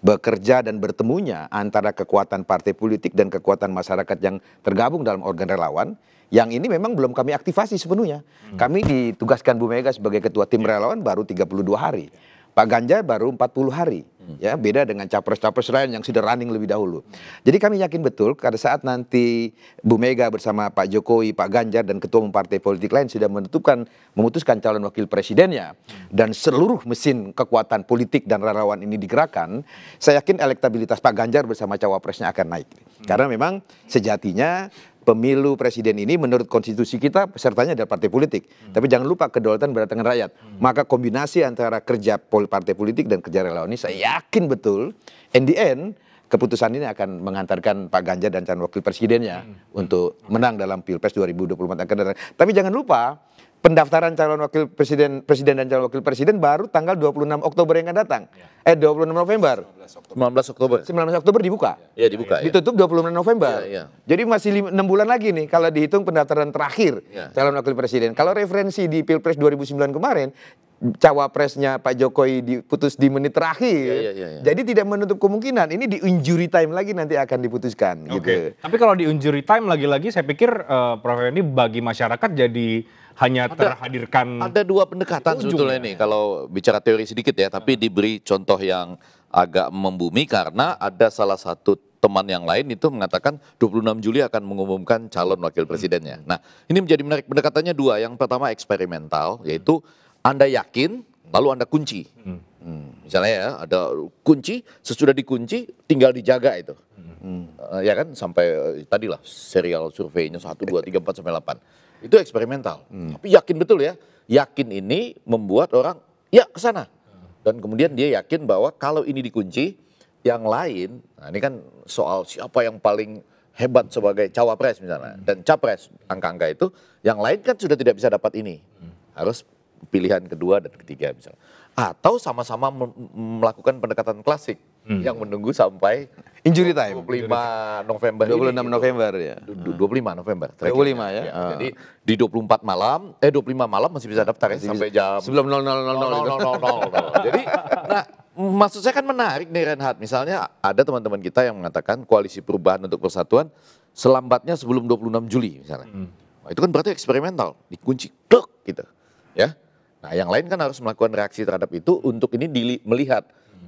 Bekerja dan bertemunya antara kekuatan partai politik dan kekuatan masyarakat yang tergabung dalam organ relawan yang ini memang belum kami aktivasi sepenuhnya. Hmm. Kami ditugaskan Bu Mega sebagai ketua tim iya. relawan baru 32 hari. Pak Ganjar baru 40 hari. Hmm. Ya, beda dengan capres-capres lain yang sudah running lebih dahulu. Jadi kami yakin betul pada saat nanti Bu Mega bersama Pak Jokowi, Pak Ganjar dan ketua umum partai politik lain sudah menentukan memutuskan calon wakil presidennya dan seluruh mesin kekuatan politik dan relawan ini digerakkan, saya yakin elektabilitas Pak Ganjar bersama cawapresnya akan naik. Hmm. Karena memang sejatinya pemilu presiden ini menurut konstitusi kita pesertanya adalah partai politik. Hmm. Tapi jangan lupa kedaulatan berada tangan rakyat. Hmm. Maka kombinasi antara kerja partai politik dan kerja relawan ini saya yakin betul in the end keputusan ini akan mengantarkan Pak Ganjar dan calon wakil presidennya hmm. untuk menang dalam Pilpres 2024 akan datang. Tapi jangan lupa pendaftaran calon wakil presiden presiden dan calon wakil presiden baru tanggal 26 Oktober yang akan datang. Ya. Eh 26 November. 19 Oktober. 19 Oktober dibuka. Iya, ya, dibuka. Ya. Ditutup ya. 26 November. Ya, ya. Jadi masih 6 bulan lagi nih kalau dihitung pendaftaran terakhir ya. calon wakil presiden. Kalau referensi di Pilpres 2009 kemarin cawapresnya Pak Jokowi diputus di menit terakhir. Ya, ya, ya, ya. Jadi tidak menutup kemungkinan ini di injury time lagi nanti akan diputuskan okay. gitu. Tapi kalau di injury time lagi-lagi saya pikir uh, Prof ini bagi masyarakat jadi hanya terhadirkan ada dua pendekatan sebetulnya ya. nih kalau bicara teori sedikit ya tapi hmm. diberi contoh yang agak membumi karena ada salah satu teman yang lain itu mengatakan 26 Juli akan mengumumkan calon wakil presidennya. Hmm. Nah, ini menjadi menarik pendekatannya dua. Yang pertama eksperimental hmm. yaitu Anda yakin lalu Anda kunci. Hmm, misalnya ya ada kunci, sesudah dikunci tinggal dijaga itu. Hmm. Eh, ya kan sampai eh, tadilah serial surveinya satu dua tiga empat sampai delapan. Itu eksperimental. Hmm. Tapi yakin betul ya. Yakin ini membuat orang ya ke sana. Dan kemudian dia yakin bahwa kalau ini dikunci, yang lain, nah ini kan soal siapa yang paling hebat sebagai cawapres misalnya hmm. dan capres angka-angka itu, yang lain kan sudah tidak bisa dapat ini. Hmm. Harus pilihan kedua dan ketiga misalnya. Atau sama-sama melakukan pendekatan klasik hmm. yang menunggu sampai injury time 25 November 26 ini, November ya. 25 November. 25 ya. ya. Uh. Jadi ah. di 24 malam eh 25 malam masih bisa daftar ya, sampai jam sebelum 0000. 0000. Jadi nah maksud saya kan menarik nih Renhat. Misalnya ada teman-teman kita yang mengatakan koalisi perubahan untuk persatuan selambatnya sebelum 26 Juli misalnya. Hmm. Nah, itu kan berarti eksperimental, dikunci dok gitu. Ya. Nah, yang lain kan harus melakukan reaksi terhadap itu untuk ini melihat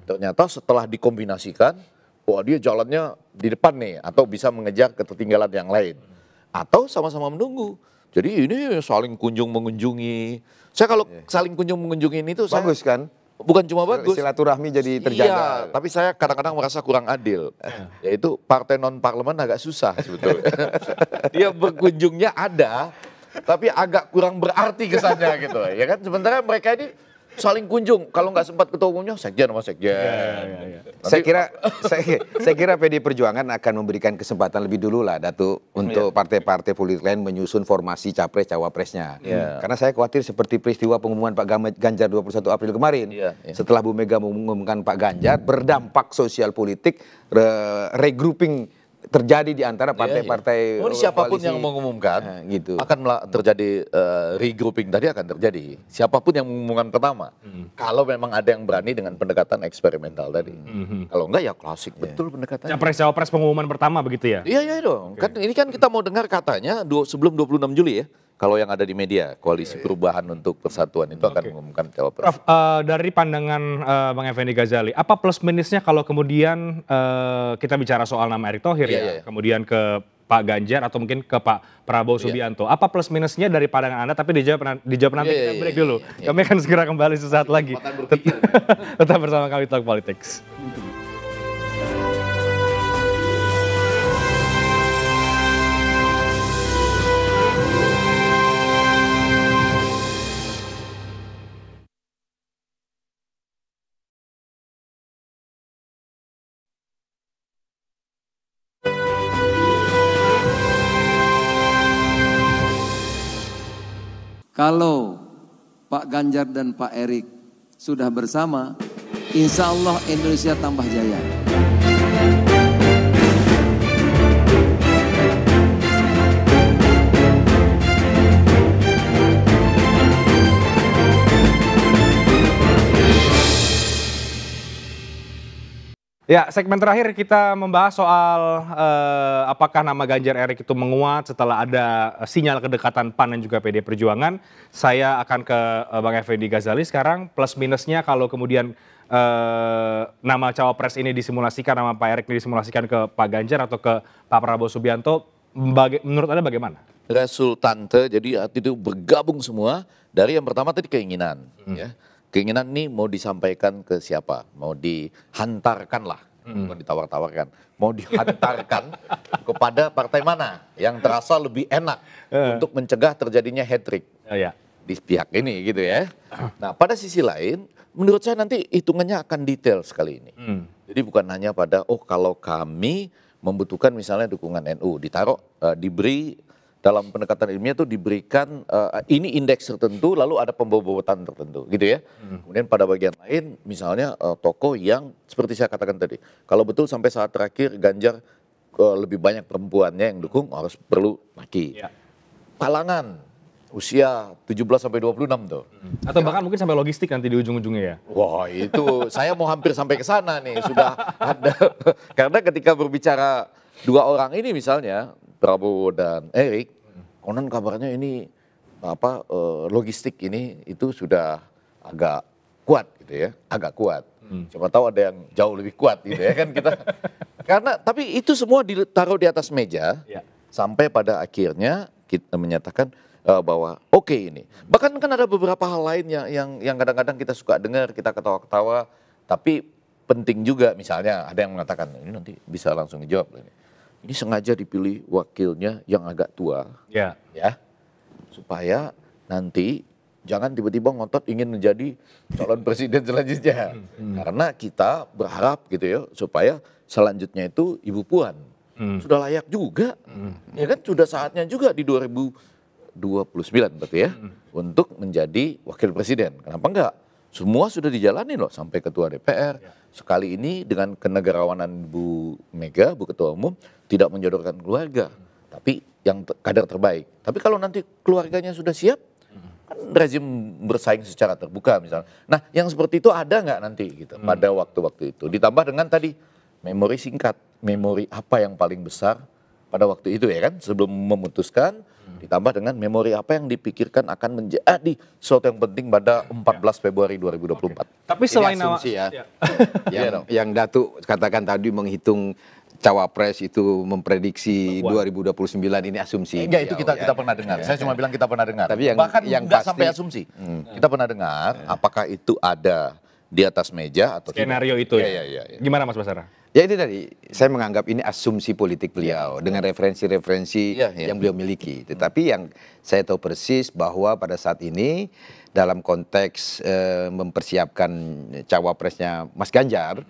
Ternyata setelah dikombinasikan, wah dia jalannya di depan nih atau bisa mengejar ketertinggalan yang lain. Atau sama-sama menunggu. Jadi ini saling kunjung mengunjungi. Saya kalau iya. saling kunjung mengunjungi ini tuh bagus saya, kan? Bukan cuma bagus. Silaturahmi jadi iya, terjaga. Iya, tapi saya kadang-kadang merasa kurang adil. Iya. Yaitu partai non parlemen agak susah sebetulnya. Dia berkunjungnya ada, tapi agak kurang berarti kesannya gitu, ya kan? Sementara mereka ini saling kunjung. Kalau nggak sempat ketua umumnya sekjen sama sekjen. Ya, ya, ya. Nanti, iya, iya. saya kira saya, saya kira PD Perjuangan akan memberikan kesempatan lebih dulu lah Datu untuk iya. partai-partai ya. politik lain menyusun formasi capres cawapresnya. Ya. Karena saya khawatir seperti peristiwa pengumuman Pak Ganjar 21 April kemarin. Ya, ya. Setelah Bu Mega mengumumkan Pak Ganjar berdampak sosial politik re regrouping terjadi di antara iya, partai-partai. Ya, Siapapun koalisi. yang mengumumkan, nah, gitu. akan terjadi uh, regrouping tadi akan terjadi. Siapapun yang mengumumkan pertama, hmm. kalau memang ada yang berani dengan pendekatan eksperimental tadi. Hmm. Kalau enggak ya klasik yeah. betul pendekatan. Capres cawapres pengumuman pertama begitu ya? Iya iya, iya dong. Okay. Kan ini kan kita mau dengar katanya dua sebelum 26 Juli ya kalau yang ada di media koalisi iya, perubahan untuk persatuan itu akan mengumumkan cawapres. Prof, uh, dari pandangan uh, Bang Effendi Ghazali, apa plus minusnya kalau kemudian uh, kita bicara soal nama Erick Thohir ya? ya, kemudian ke Pak Ganjar atau mungkin ke Pak Prabowo Subianto. Apa plus minusnya dari pandangan Anda? Tapi dijawab, dijawab nanti kita break dulu. Kami akan segera kembali sesaat lagi. Tetap bersama kami Talk Politics. Kalau Pak Ganjar dan Pak Erik sudah bersama, insya Allah Indonesia tambah jaya. Ya, segmen terakhir kita membahas soal eh, apakah nama Ganjar Erik itu menguat setelah ada eh, sinyal kedekatan PAN dan juga PD Perjuangan. Saya akan ke eh, Bang Effendi Ghazali sekarang plus minusnya kalau kemudian eh, nama cawapres ini disimulasikan, nama Pak Erik ini disimulasikan ke Pak Ganjar atau ke Pak Prabowo Subianto, baga menurut Anda bagaimana? Resultante, jadi ya, itu bergabung semua dari yang pertama tadi keinginan. Hmm. ya keinginan ini mau disampaikan ke siapa? Mau dihantarkan lah, hmm. bukan ditawar-tawarkan. Mau dihantarkan kepada partai mana yang terasa lebih enak eh. untuk mencegah terjadinya hat-trick oh, ya. di pihak ini gitu ya. Eh. Nah pada sisi lain, menurut saya nanti hitungannya akan detail sekali ini. Hmm. Jadi bukan hanya pada, oh kalau kami membutuhkan misalnya dukungan NU, ditaruh, uh, diberi dalam pendekatan ilmiah itu diberikan uh, ini indeks tertentu lalu ada pembobotan tertentu gitu ya. Hmm. Kemudian pada bagian lain misalnya uh, tokoh yang seperti saya katakan tadi kalau betul sampai saat terakhir Ganjar uh, lebih banyak perempuannya yang dukung harus perlu laki. Ya. usia usia 17 sampai 26 tuh. Hmm. Atau bahkan mungkin sampai logistik nanti di ujung-ujungnya ya. Wah, itu saya mau hampir sampai ke sana nih sudah ada karena ketika berbicara dua orang ini misalnya Prabowo dan Erik, konon kabarnya ini apa eh, logistik ini itu sudah agak kuat gitu ya, agak kuat. Hmm. Coba tahu ada yang jauh lebih kuat gitu ya kan kita. Karena tapi itu semua ditaruh di atas meja ya. sampai pada akhirnya kita menyatakan uh, bahwa oke okay ini. Bahkan kan ada beberapa hal lain yang yang yang kadang-kadang kita suka dengar, kita ketawa-ketawa, tapi penting juga misalnya ada yang mengatakan ini nanti bisa langsung dijawab ini ini sengaja dipilih wakilnya yang agak tua, ya, ya supaya nanti jangan tiba-tiba ngotot ingin menjadi calon presiden selanjutnya, hmm. hmm. karena kita berharap gitu ya supaya selanjutnya itu Ibu Puan hmm. sudah layak juga, hmm. ya kan sudah saatnya juga di 2029 berarti ya hmm. untuk menjadi wakil presiden, kenapa enggak? Semua sudah dijalani loh sampai ketua DPR. Ya. Sekali ini dengan kenegarawanan Bu Mega, Bu Ketua Umum, tidak menjodohkan keluarga. Hmm. Tapi yang kadar terbaik. Tapi kalau nanti keluarganya sudah siap, hmm. kan rezim bersaing secara terbuka misalnya. Nah yang seperti itu ada nggak nanti gitu hmm. pada waktu-waktu itu. Ditambah dengan tadi memori singkat. Memori apa yang paling besar pada waktu itu ya kan sebelum memutuskan Hmm. Ditambah dengan memori apa yang dipikirkan akan menjadi eh, sesuatu yang penting pada 14 ya. Februari 2024. Okay. Tapi selain nama asumsi ya, ya. Iya yang, yang Datu katakan tadi menghitung cawapres itu memprediksi Buat. 2029 ini asumsi. Enggak itu ya, kita ya, kita pernah dengar. Ya, Saya cuma ya. bilang kita pernah dengar. Tapi yang bahkan yang enggak pasti, sampai asumsi. Hmm. Kita pernah dengar apakah itu ada di atas meja atau skenario tidak. itu. Iya, ya, ya, ya, ya. Gimana Mas Basara? Ya itu tadi, saya menganggap ini asumsi politik beliau ya. dengan referensi-referensi ya, ya. yang beliau miliki. Hmm. Tetapi yang saya tahu persis bahwa pada saat ini dalam konteks eh, mempersiapkan cawapresnya Mas Ganjar,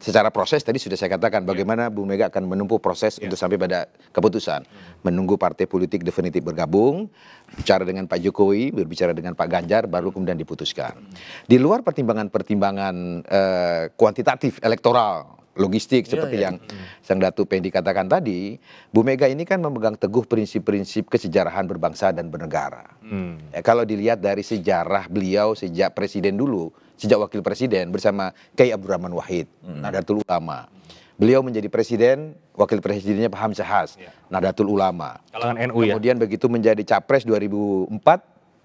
secara proses tadi sudah saya katakan ya. bagaimana Bu Mega akan menempuh proses ya. untuk sampai pada keputusan. Hmm. Menunggu partai politik definitif bergabung, bicara dengan Pak Jokowi, berbicara dengan Pak Ganjar, baru kemudian diputuskan. Hmm. Di luar pertimbangan-pertimbangan eh, kuantitatif elektoral logistik iya, seperti iya. yang Sang Datu Pendi katakan tadi, Bu Mega ini kan memegang teguh prinsip-prinsip kesejarahan berbangsa dan bernegara. Hmm. Ya, kalau dilihat dari sejarah beliau sejak presiden dulu, sejak wakil presiden bersama Kiai Abdurrahman Wahid, hmm. Nahdlatul Ulama. Beliau menjadi presiden, wakil presidennya Pak Hamzah Has, yeah. Nahdlatul Ulama. Kalangan NU ya. Kemudian begitu menjadi capres 2004,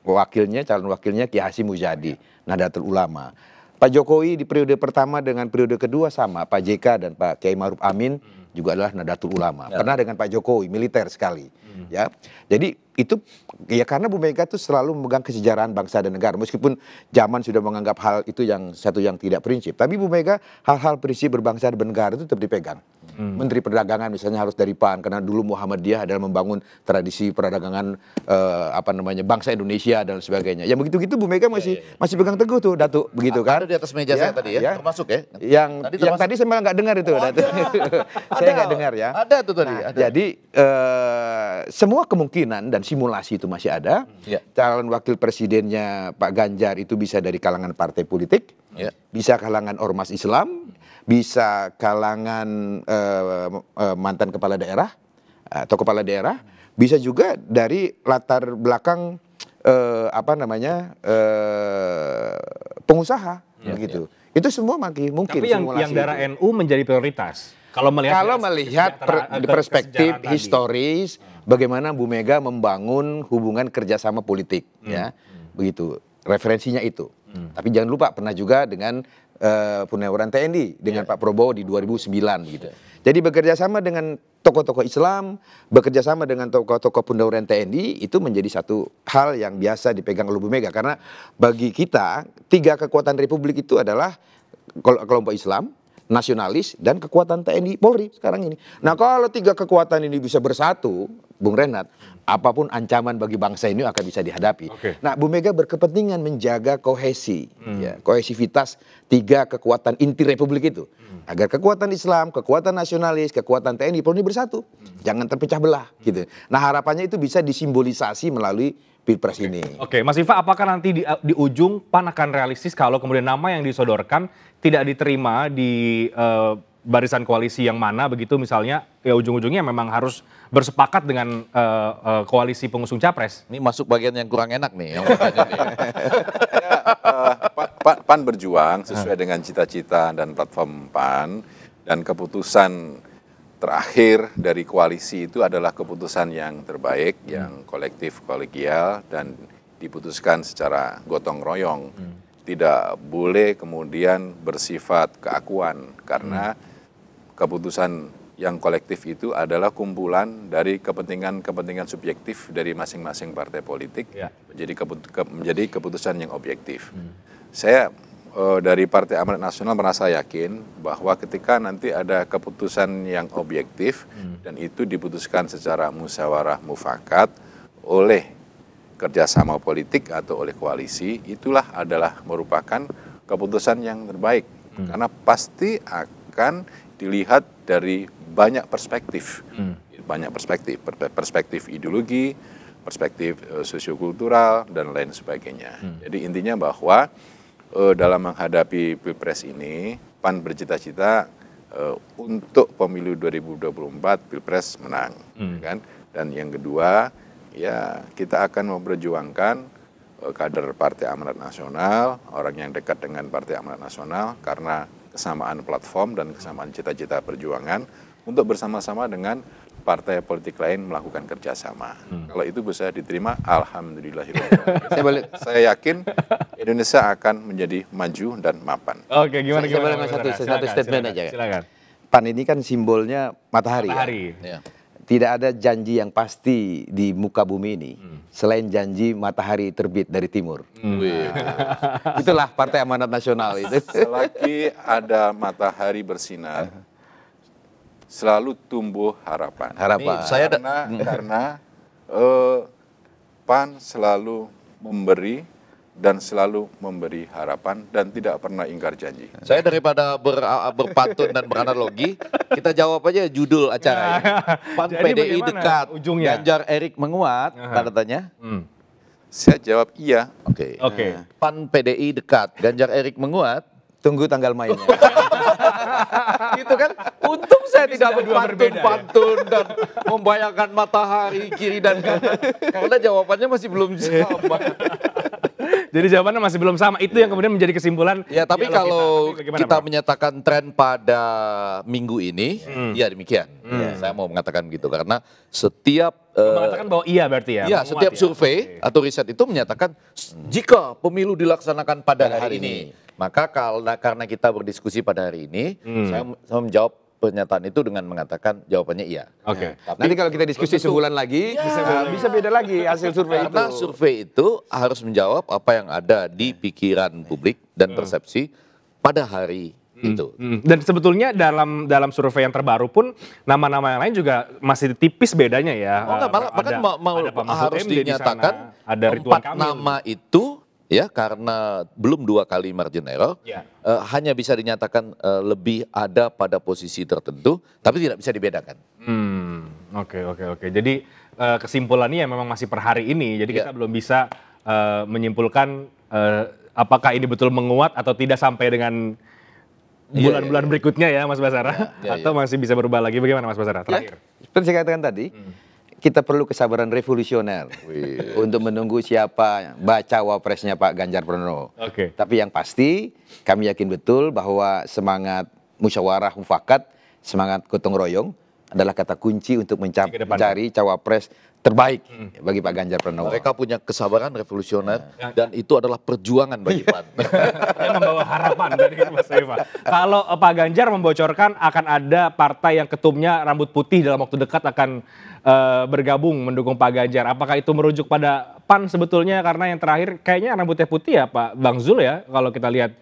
wakilnya calon wakilnya Ki Hasyim Mujadi, iya. Nahdlatul Ulama. Pak Jokowi di periode pertama dengan periode kedua sama, Pak JK dan Pak Kiai Maruf Amin hmm. juga adalah Nadatul Ulama. Ya. Pernah dengan Pak Jokowi militer sekali, hmm. ya. Jadi itu ya karena Bu Mega itu selalu memegang kesejarahan bangsa dan negara meskipun zaman sudah menganggap hal itu yang satu yang tidak prinsip tapi Bu Mega hal-hal prinsip berbangsa dan bernegara itu tetap dipegang hmm. Menteri Perdagangan misalnya harus dari PAN karena dulu Muhammadiyah adalah membangun tradisi perdagangan eh, apa namanya bangsa Indonesia dan sebagainya ya begitu gitu Bu Mega masih ya, ya, ya. masih pegang teguh tuh Datuk begitu kan ada di atas meja ya, saya tadi ya, ya termasuk ya yang tadi termasuk. yang tadi saya malah nggak dengar itu oh, Datuk saya nggak dengar ya ada tuh tadi nah, ada. jadi eh, semua kemungkinan dan simulasi itu masih ada. Ya. Calon wakil presidennya Pak Ganjar itu bisa dari kalangan partai politik, ya. bisa kalangan ormas Islam, bisa kalangan uh, uh, mantan kepala daerah atau kepala daerah, bisa juga dari latar belakang uh, apa namanya uh, pengusaha, begitu. Ya, ya. Itu semua mungkin. Tapi yang, yang darah itu. NU menjadi prioritas. Kalau melihat, kalau melihat per, eh, perspektif historis tadi. bagaimana Bu Mega membangun hubungan kerjasama politik, hmm. ya, hmm. begitu referensinya itu. Hmm. Tapi jangan lupa pernah juga dengan uh, eh, Purnawiran TNI dengan yeah. Pak Prabowo di 2009 gitu. Yeah. Jadi bekerja sama dengan tokoh-tokoh Islam, bekerja sama dengan tokoh-tokoh Purnawiran TNI itu menjadi satu hal yang biasa dipegang oleh Bu Mega karena bagi kita tiga kekuatan republik itu adalah kelompok Islam, nasionalis dan kekuatan TNI Polri sekarang ini. Nah kalau tiga kekuatan ini bisa bersatu, Bung Renat, apapun ancaman bagi bangsa ini akan bisa dihadapi. Okay. Nah Bu Mega berkepentingan menjaga kohesi, hmm. ya, kohesivitas tiga kekuatan inti Republik itu, hmm. agar kekuatan Islam, kekuatan nasionalis, kekuatan TNI Polri bersatu, hmm. jangan terpecah belah. Gitu. Nah harapannya itu bisa disimbolisasi melalui pilpres ini. Oke, Mas Iva, apakah nanti di, di ujung PAN akan realistis kalau kemudian nama yang disodorkan tidak diterima di uh, barisan koalisi yang mana begitu misalnya ya ujung-ujungnya memang harus bersepakat dengan uh, uh, koalisi pengusung capres. Ini masuk bagian yang kurang enak nih. Yang ya, uh, pan, pan berjuang sesuai dengan cita-cita dan platform PAN dan keputusan terakhir dari koalisi itu adalah keputusan yang terbaik, hmm. yang kolektif kolegial dan diputuskan secara gotong royong. Hmm. Tidak boleh kemudian bersifat keakuan karena hmm. keputusan yang kolektif itu adalah kumpulan dari kepentingan-kepentingan subjektif dari masing-masing partai politik ya. menjadi, keput menjadi keputusan yang objektif. Hmm. Saya Eh, dari Partai Amanat Nasional merasa yakin bahwa ketika nanti ada keputusan yang objektif hmm. dan itu diputuskan secara musyawarah mufakat oleh kerjasama politik atau oleh koalisi, itulah adalah merupakan keputusan yang terbaik hmm. karena pasti akan dilihat dari banyak perspektif, hmm. banyak perspektif, perspektif ideologi, perspektif eh, sosiokultural dan lain sebagainya. Hmm. Jadi intinya bahwa uh, dalam menghadapi pilpres ini PAN bercita-cita uh, untuk pemilu 2024 pilpres menang, hmm. kan? Dan yang kedua, ya kita akan memperjuangkan uh, kader Partai Amanat Nasional, orang yang dekat dengan Partai Amanat Nasional, karena kesamaan platform dan kesamaan cita-cita perjuangan untuk bersama-sama dengan partai politik lain melakukan kerjasama. Hmm. Kalau itu bisa diterima, alhamdulillah. saya, boleh. saya yakin Indonesia akan menjadi maju dan mapan. Oke, gimana? Saya gimana, gimana, satu, silakan, satu statement silakan, aja. Ya. Silakan. Pan ini kan simbolnya matahari. Ya. Matahari. Ya. Tidak ada janji yang pasti di muka bumi ini hmm. selain janji matahari terbit dari timur. Hmm. Nah, itulah Partai Amanat Nasional itu. Selagi ada matahari bersinar selalu tumbuh harapan. Harapan. Ini saya karena karena uh, PAN selalu memberi dan selalu memberi harapan dan tidak pernah ingkar janji. Saya daripada ber, berpantun dan beranalogi, kita jawab aja judul acara Ya. Nah, PAN Jadi PDI dekat, ujungnya? Ganjar Erik menguat, uh tanda tanya. Hmm. Saya jawab iya. Oke. Okay. Oke. Okay. PAN PDI dekat, Ganjar Erik menguat. Tunggu tanggal mainnya. gitu kan? Untung saya Ini tidak berpantun-pantun ya? dan membayangkan matahari kiri dan kanan. Karena jawabannya masih belum iya. sama. Jadi jawabannya masih belum sama. Itu yang kemudian menjadi kesimpulan. Ya, tapi kalau kita, kita menyatakan tren pada minggu ini, hmm. ya demikian. Hmm. Ya, saya mau mengatakan begitu karena setiap uh, mengatakan bahwa iya berarti ya. ya setiap ya. survei atau riset itu menyatakan jika pemilu dilaksanakan pada, hari, hari ini maka kalau nah, karena kita berdiskusi pada hari ini, hmm. saya, saya menjawab pernyataan itu dengan mengatakan jawabannya iya. Oke. Okay. Nah, tapi, Nanti kalau kita diskusi tentu, sebulan lagi ya. bisa beda, bisa beda lagi hasil survei Karena itu. Karena survei itu harus menjawab apa yang ada di pikiran publik dan hmm. persepsi pada hari hmm. itu. Hmm. Dan sebetulnya dalam dalam survei yang terbaru pun nama-nama yang lain juga masih tipis bedanya ya. Oh enggak, malah, bahkan mau, mau ada harus dinyatakan di sana, ada empat nama itu ya karena belum dua kali margin error ya. uh, hanya bisa dinyatakan uh, lebih ada pada posisi tertentu tapi tidak bisa dibedakan. Hmm, oke oke oke. Jadi uh, kesimpulannya memang masih per hari ini jadi ya. kita belum bisa uh, menyimpulkan uh, apakah ini betul menguat atau tidak sampai dengan ya, bulan-bulan ya, ya. berikutnya ya Mas Basara ya, ya, atau masih bisa berubah lagi bagaimana Mas Basara terakhir. seperti saya katakan tadi hmm kita perlu kesabaran revolusioner untuk menunggu siapa baca wapresnya Pak Ganjar Pranowo. Okay. Tapi yang pasti kami yakin betul bahwa semangat musyawarah mufakat, semangat gotong royong adalah kata kunci untuk mencari cawapres terbaik hmm. bagi Pak Ganjar Pranowo. Mereka punya kesabaran revolusioner ya. ya. dan itu adalah perjuangan bagi PAN. Dia membawa harapan dari Mas Eva. Kalau eh, Pak Ganjar membocorkan akan ada partai yang ketumnya rambut putih dalam waktu dekat akan uh, bergabung mendukung Pak Ganjar. Apakah itu merujuk pada PAN sebetulnya karena yang terakhir kayaknya rambutnya putih ya Pak Bang Zul ya kalau kita lihat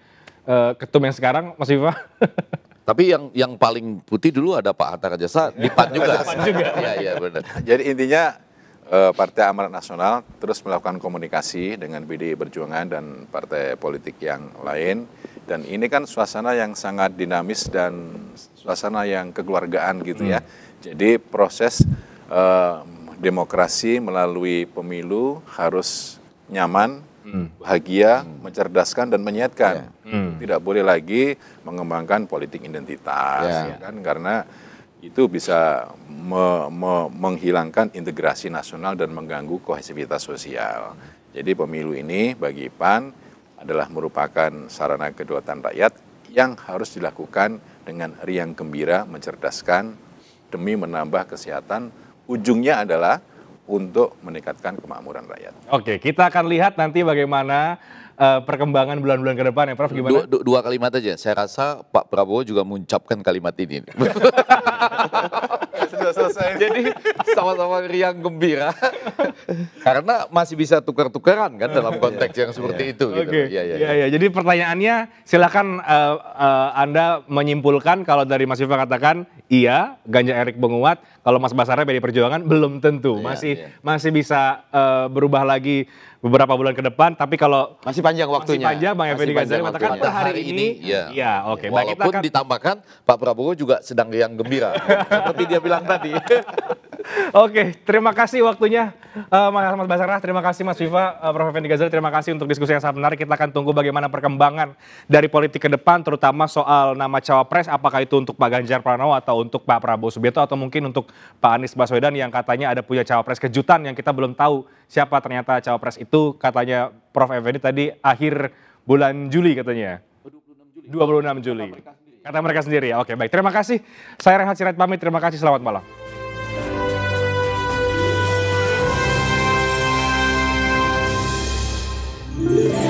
uh, ketum yang sekarang Mas Eva. Tapi yang yang paling putih dulu ada Pak Hatta Rajasa iya. di PAN juga. Iya iya benar. Jadi intinya eh, Partai Amanat Nasional terus melakukan komunikasi dengan BDI Perjuangan dan partai politik yang lain dan ini kan suasana yang sangat dinamis dan suasana yang kekeluargaan gitu ya. Hmm. Jadi proses uh, demokrasi melalui pemilu harus nyaman, hmm. bahagia, hmm. mencerdaskan dan menyehatkan. Yeah. Hmm. hmm. Tidak boleh lagi mengembangkan politik identitas, yeah. Ya kan? Karena itu bisa me me menghilangkan integrasi nasional dan mengganggu kohesivitas sosial. Jadi pemilu ini bagi PAN adalah merupakan sarana kedaulatan rakyat yang harus dilakukan dengan riang gembira, mencerdaskan demi menambah kesehatan. Ujungnya adalah untuk meningkatkan kemakmuran rakyat. Oke, kita akan lihat nanti bagaimana uh, perkembangan bulan-bulan ke depan ya Prof gimana? Dua, dua kalimat aja. Saya rasa Pak Prabowo juga mengucapkan kalimat ini. Sudah selesai. Jadi sama-sama riang gembira. Karena masih bisa tukar-tukaran kan dalam iya, konteks iya, yang seperti iya. itu gitu. Oke. Ya, ya, ya. ya, ya. Jadi pertanyaannya silakan uh, uh, Anda menyimpulkan kalau dari Mas Viva katakan iya ganja Erik menguat. Kalau Mas Basara PD Perjuangan belum tentu, iya, masih yeah, masih bisa uh, berubah lagi beberapa bulan ke depan. Tapi kalau masih panjang waktunya, masih panjang Bang Effendi Ghazali mengatakan per hari, ini, ya, ya oke. Okay. Walaupun Baik, kita ditambahkan Pak Prabowo juga sedang yang gembira, seperti dia bilang tadi. Oke, terima kasih waktunya uh, Mas Basara terima kasih Mas Viva, uh, Prof. Effendi Ghazali, terima kasih untuk diskusi yang sangat menarik. Kita akan tunggu bagaimana perkembangan dari politik ke depan, terutama soal nama cawapres, apakah itu untuk Pak Ganjar Pranowo atau untuk Pak Prabowo Subianto atau mungkin untuk Pak Anies Baswedan yang katanya ada punya cawapres kejutan yang kita belum tahu siapa ternyata cawapres itu katanya Prof. Effendi tadi akhir bulan Juli katanya. 26 Juli. 26 Juli. Kata mereka sendiri. ya. Oke, baik. Terima kasih. Saya Rehat Sirait pamit. Terima kasih. Selamat malam. Yeah.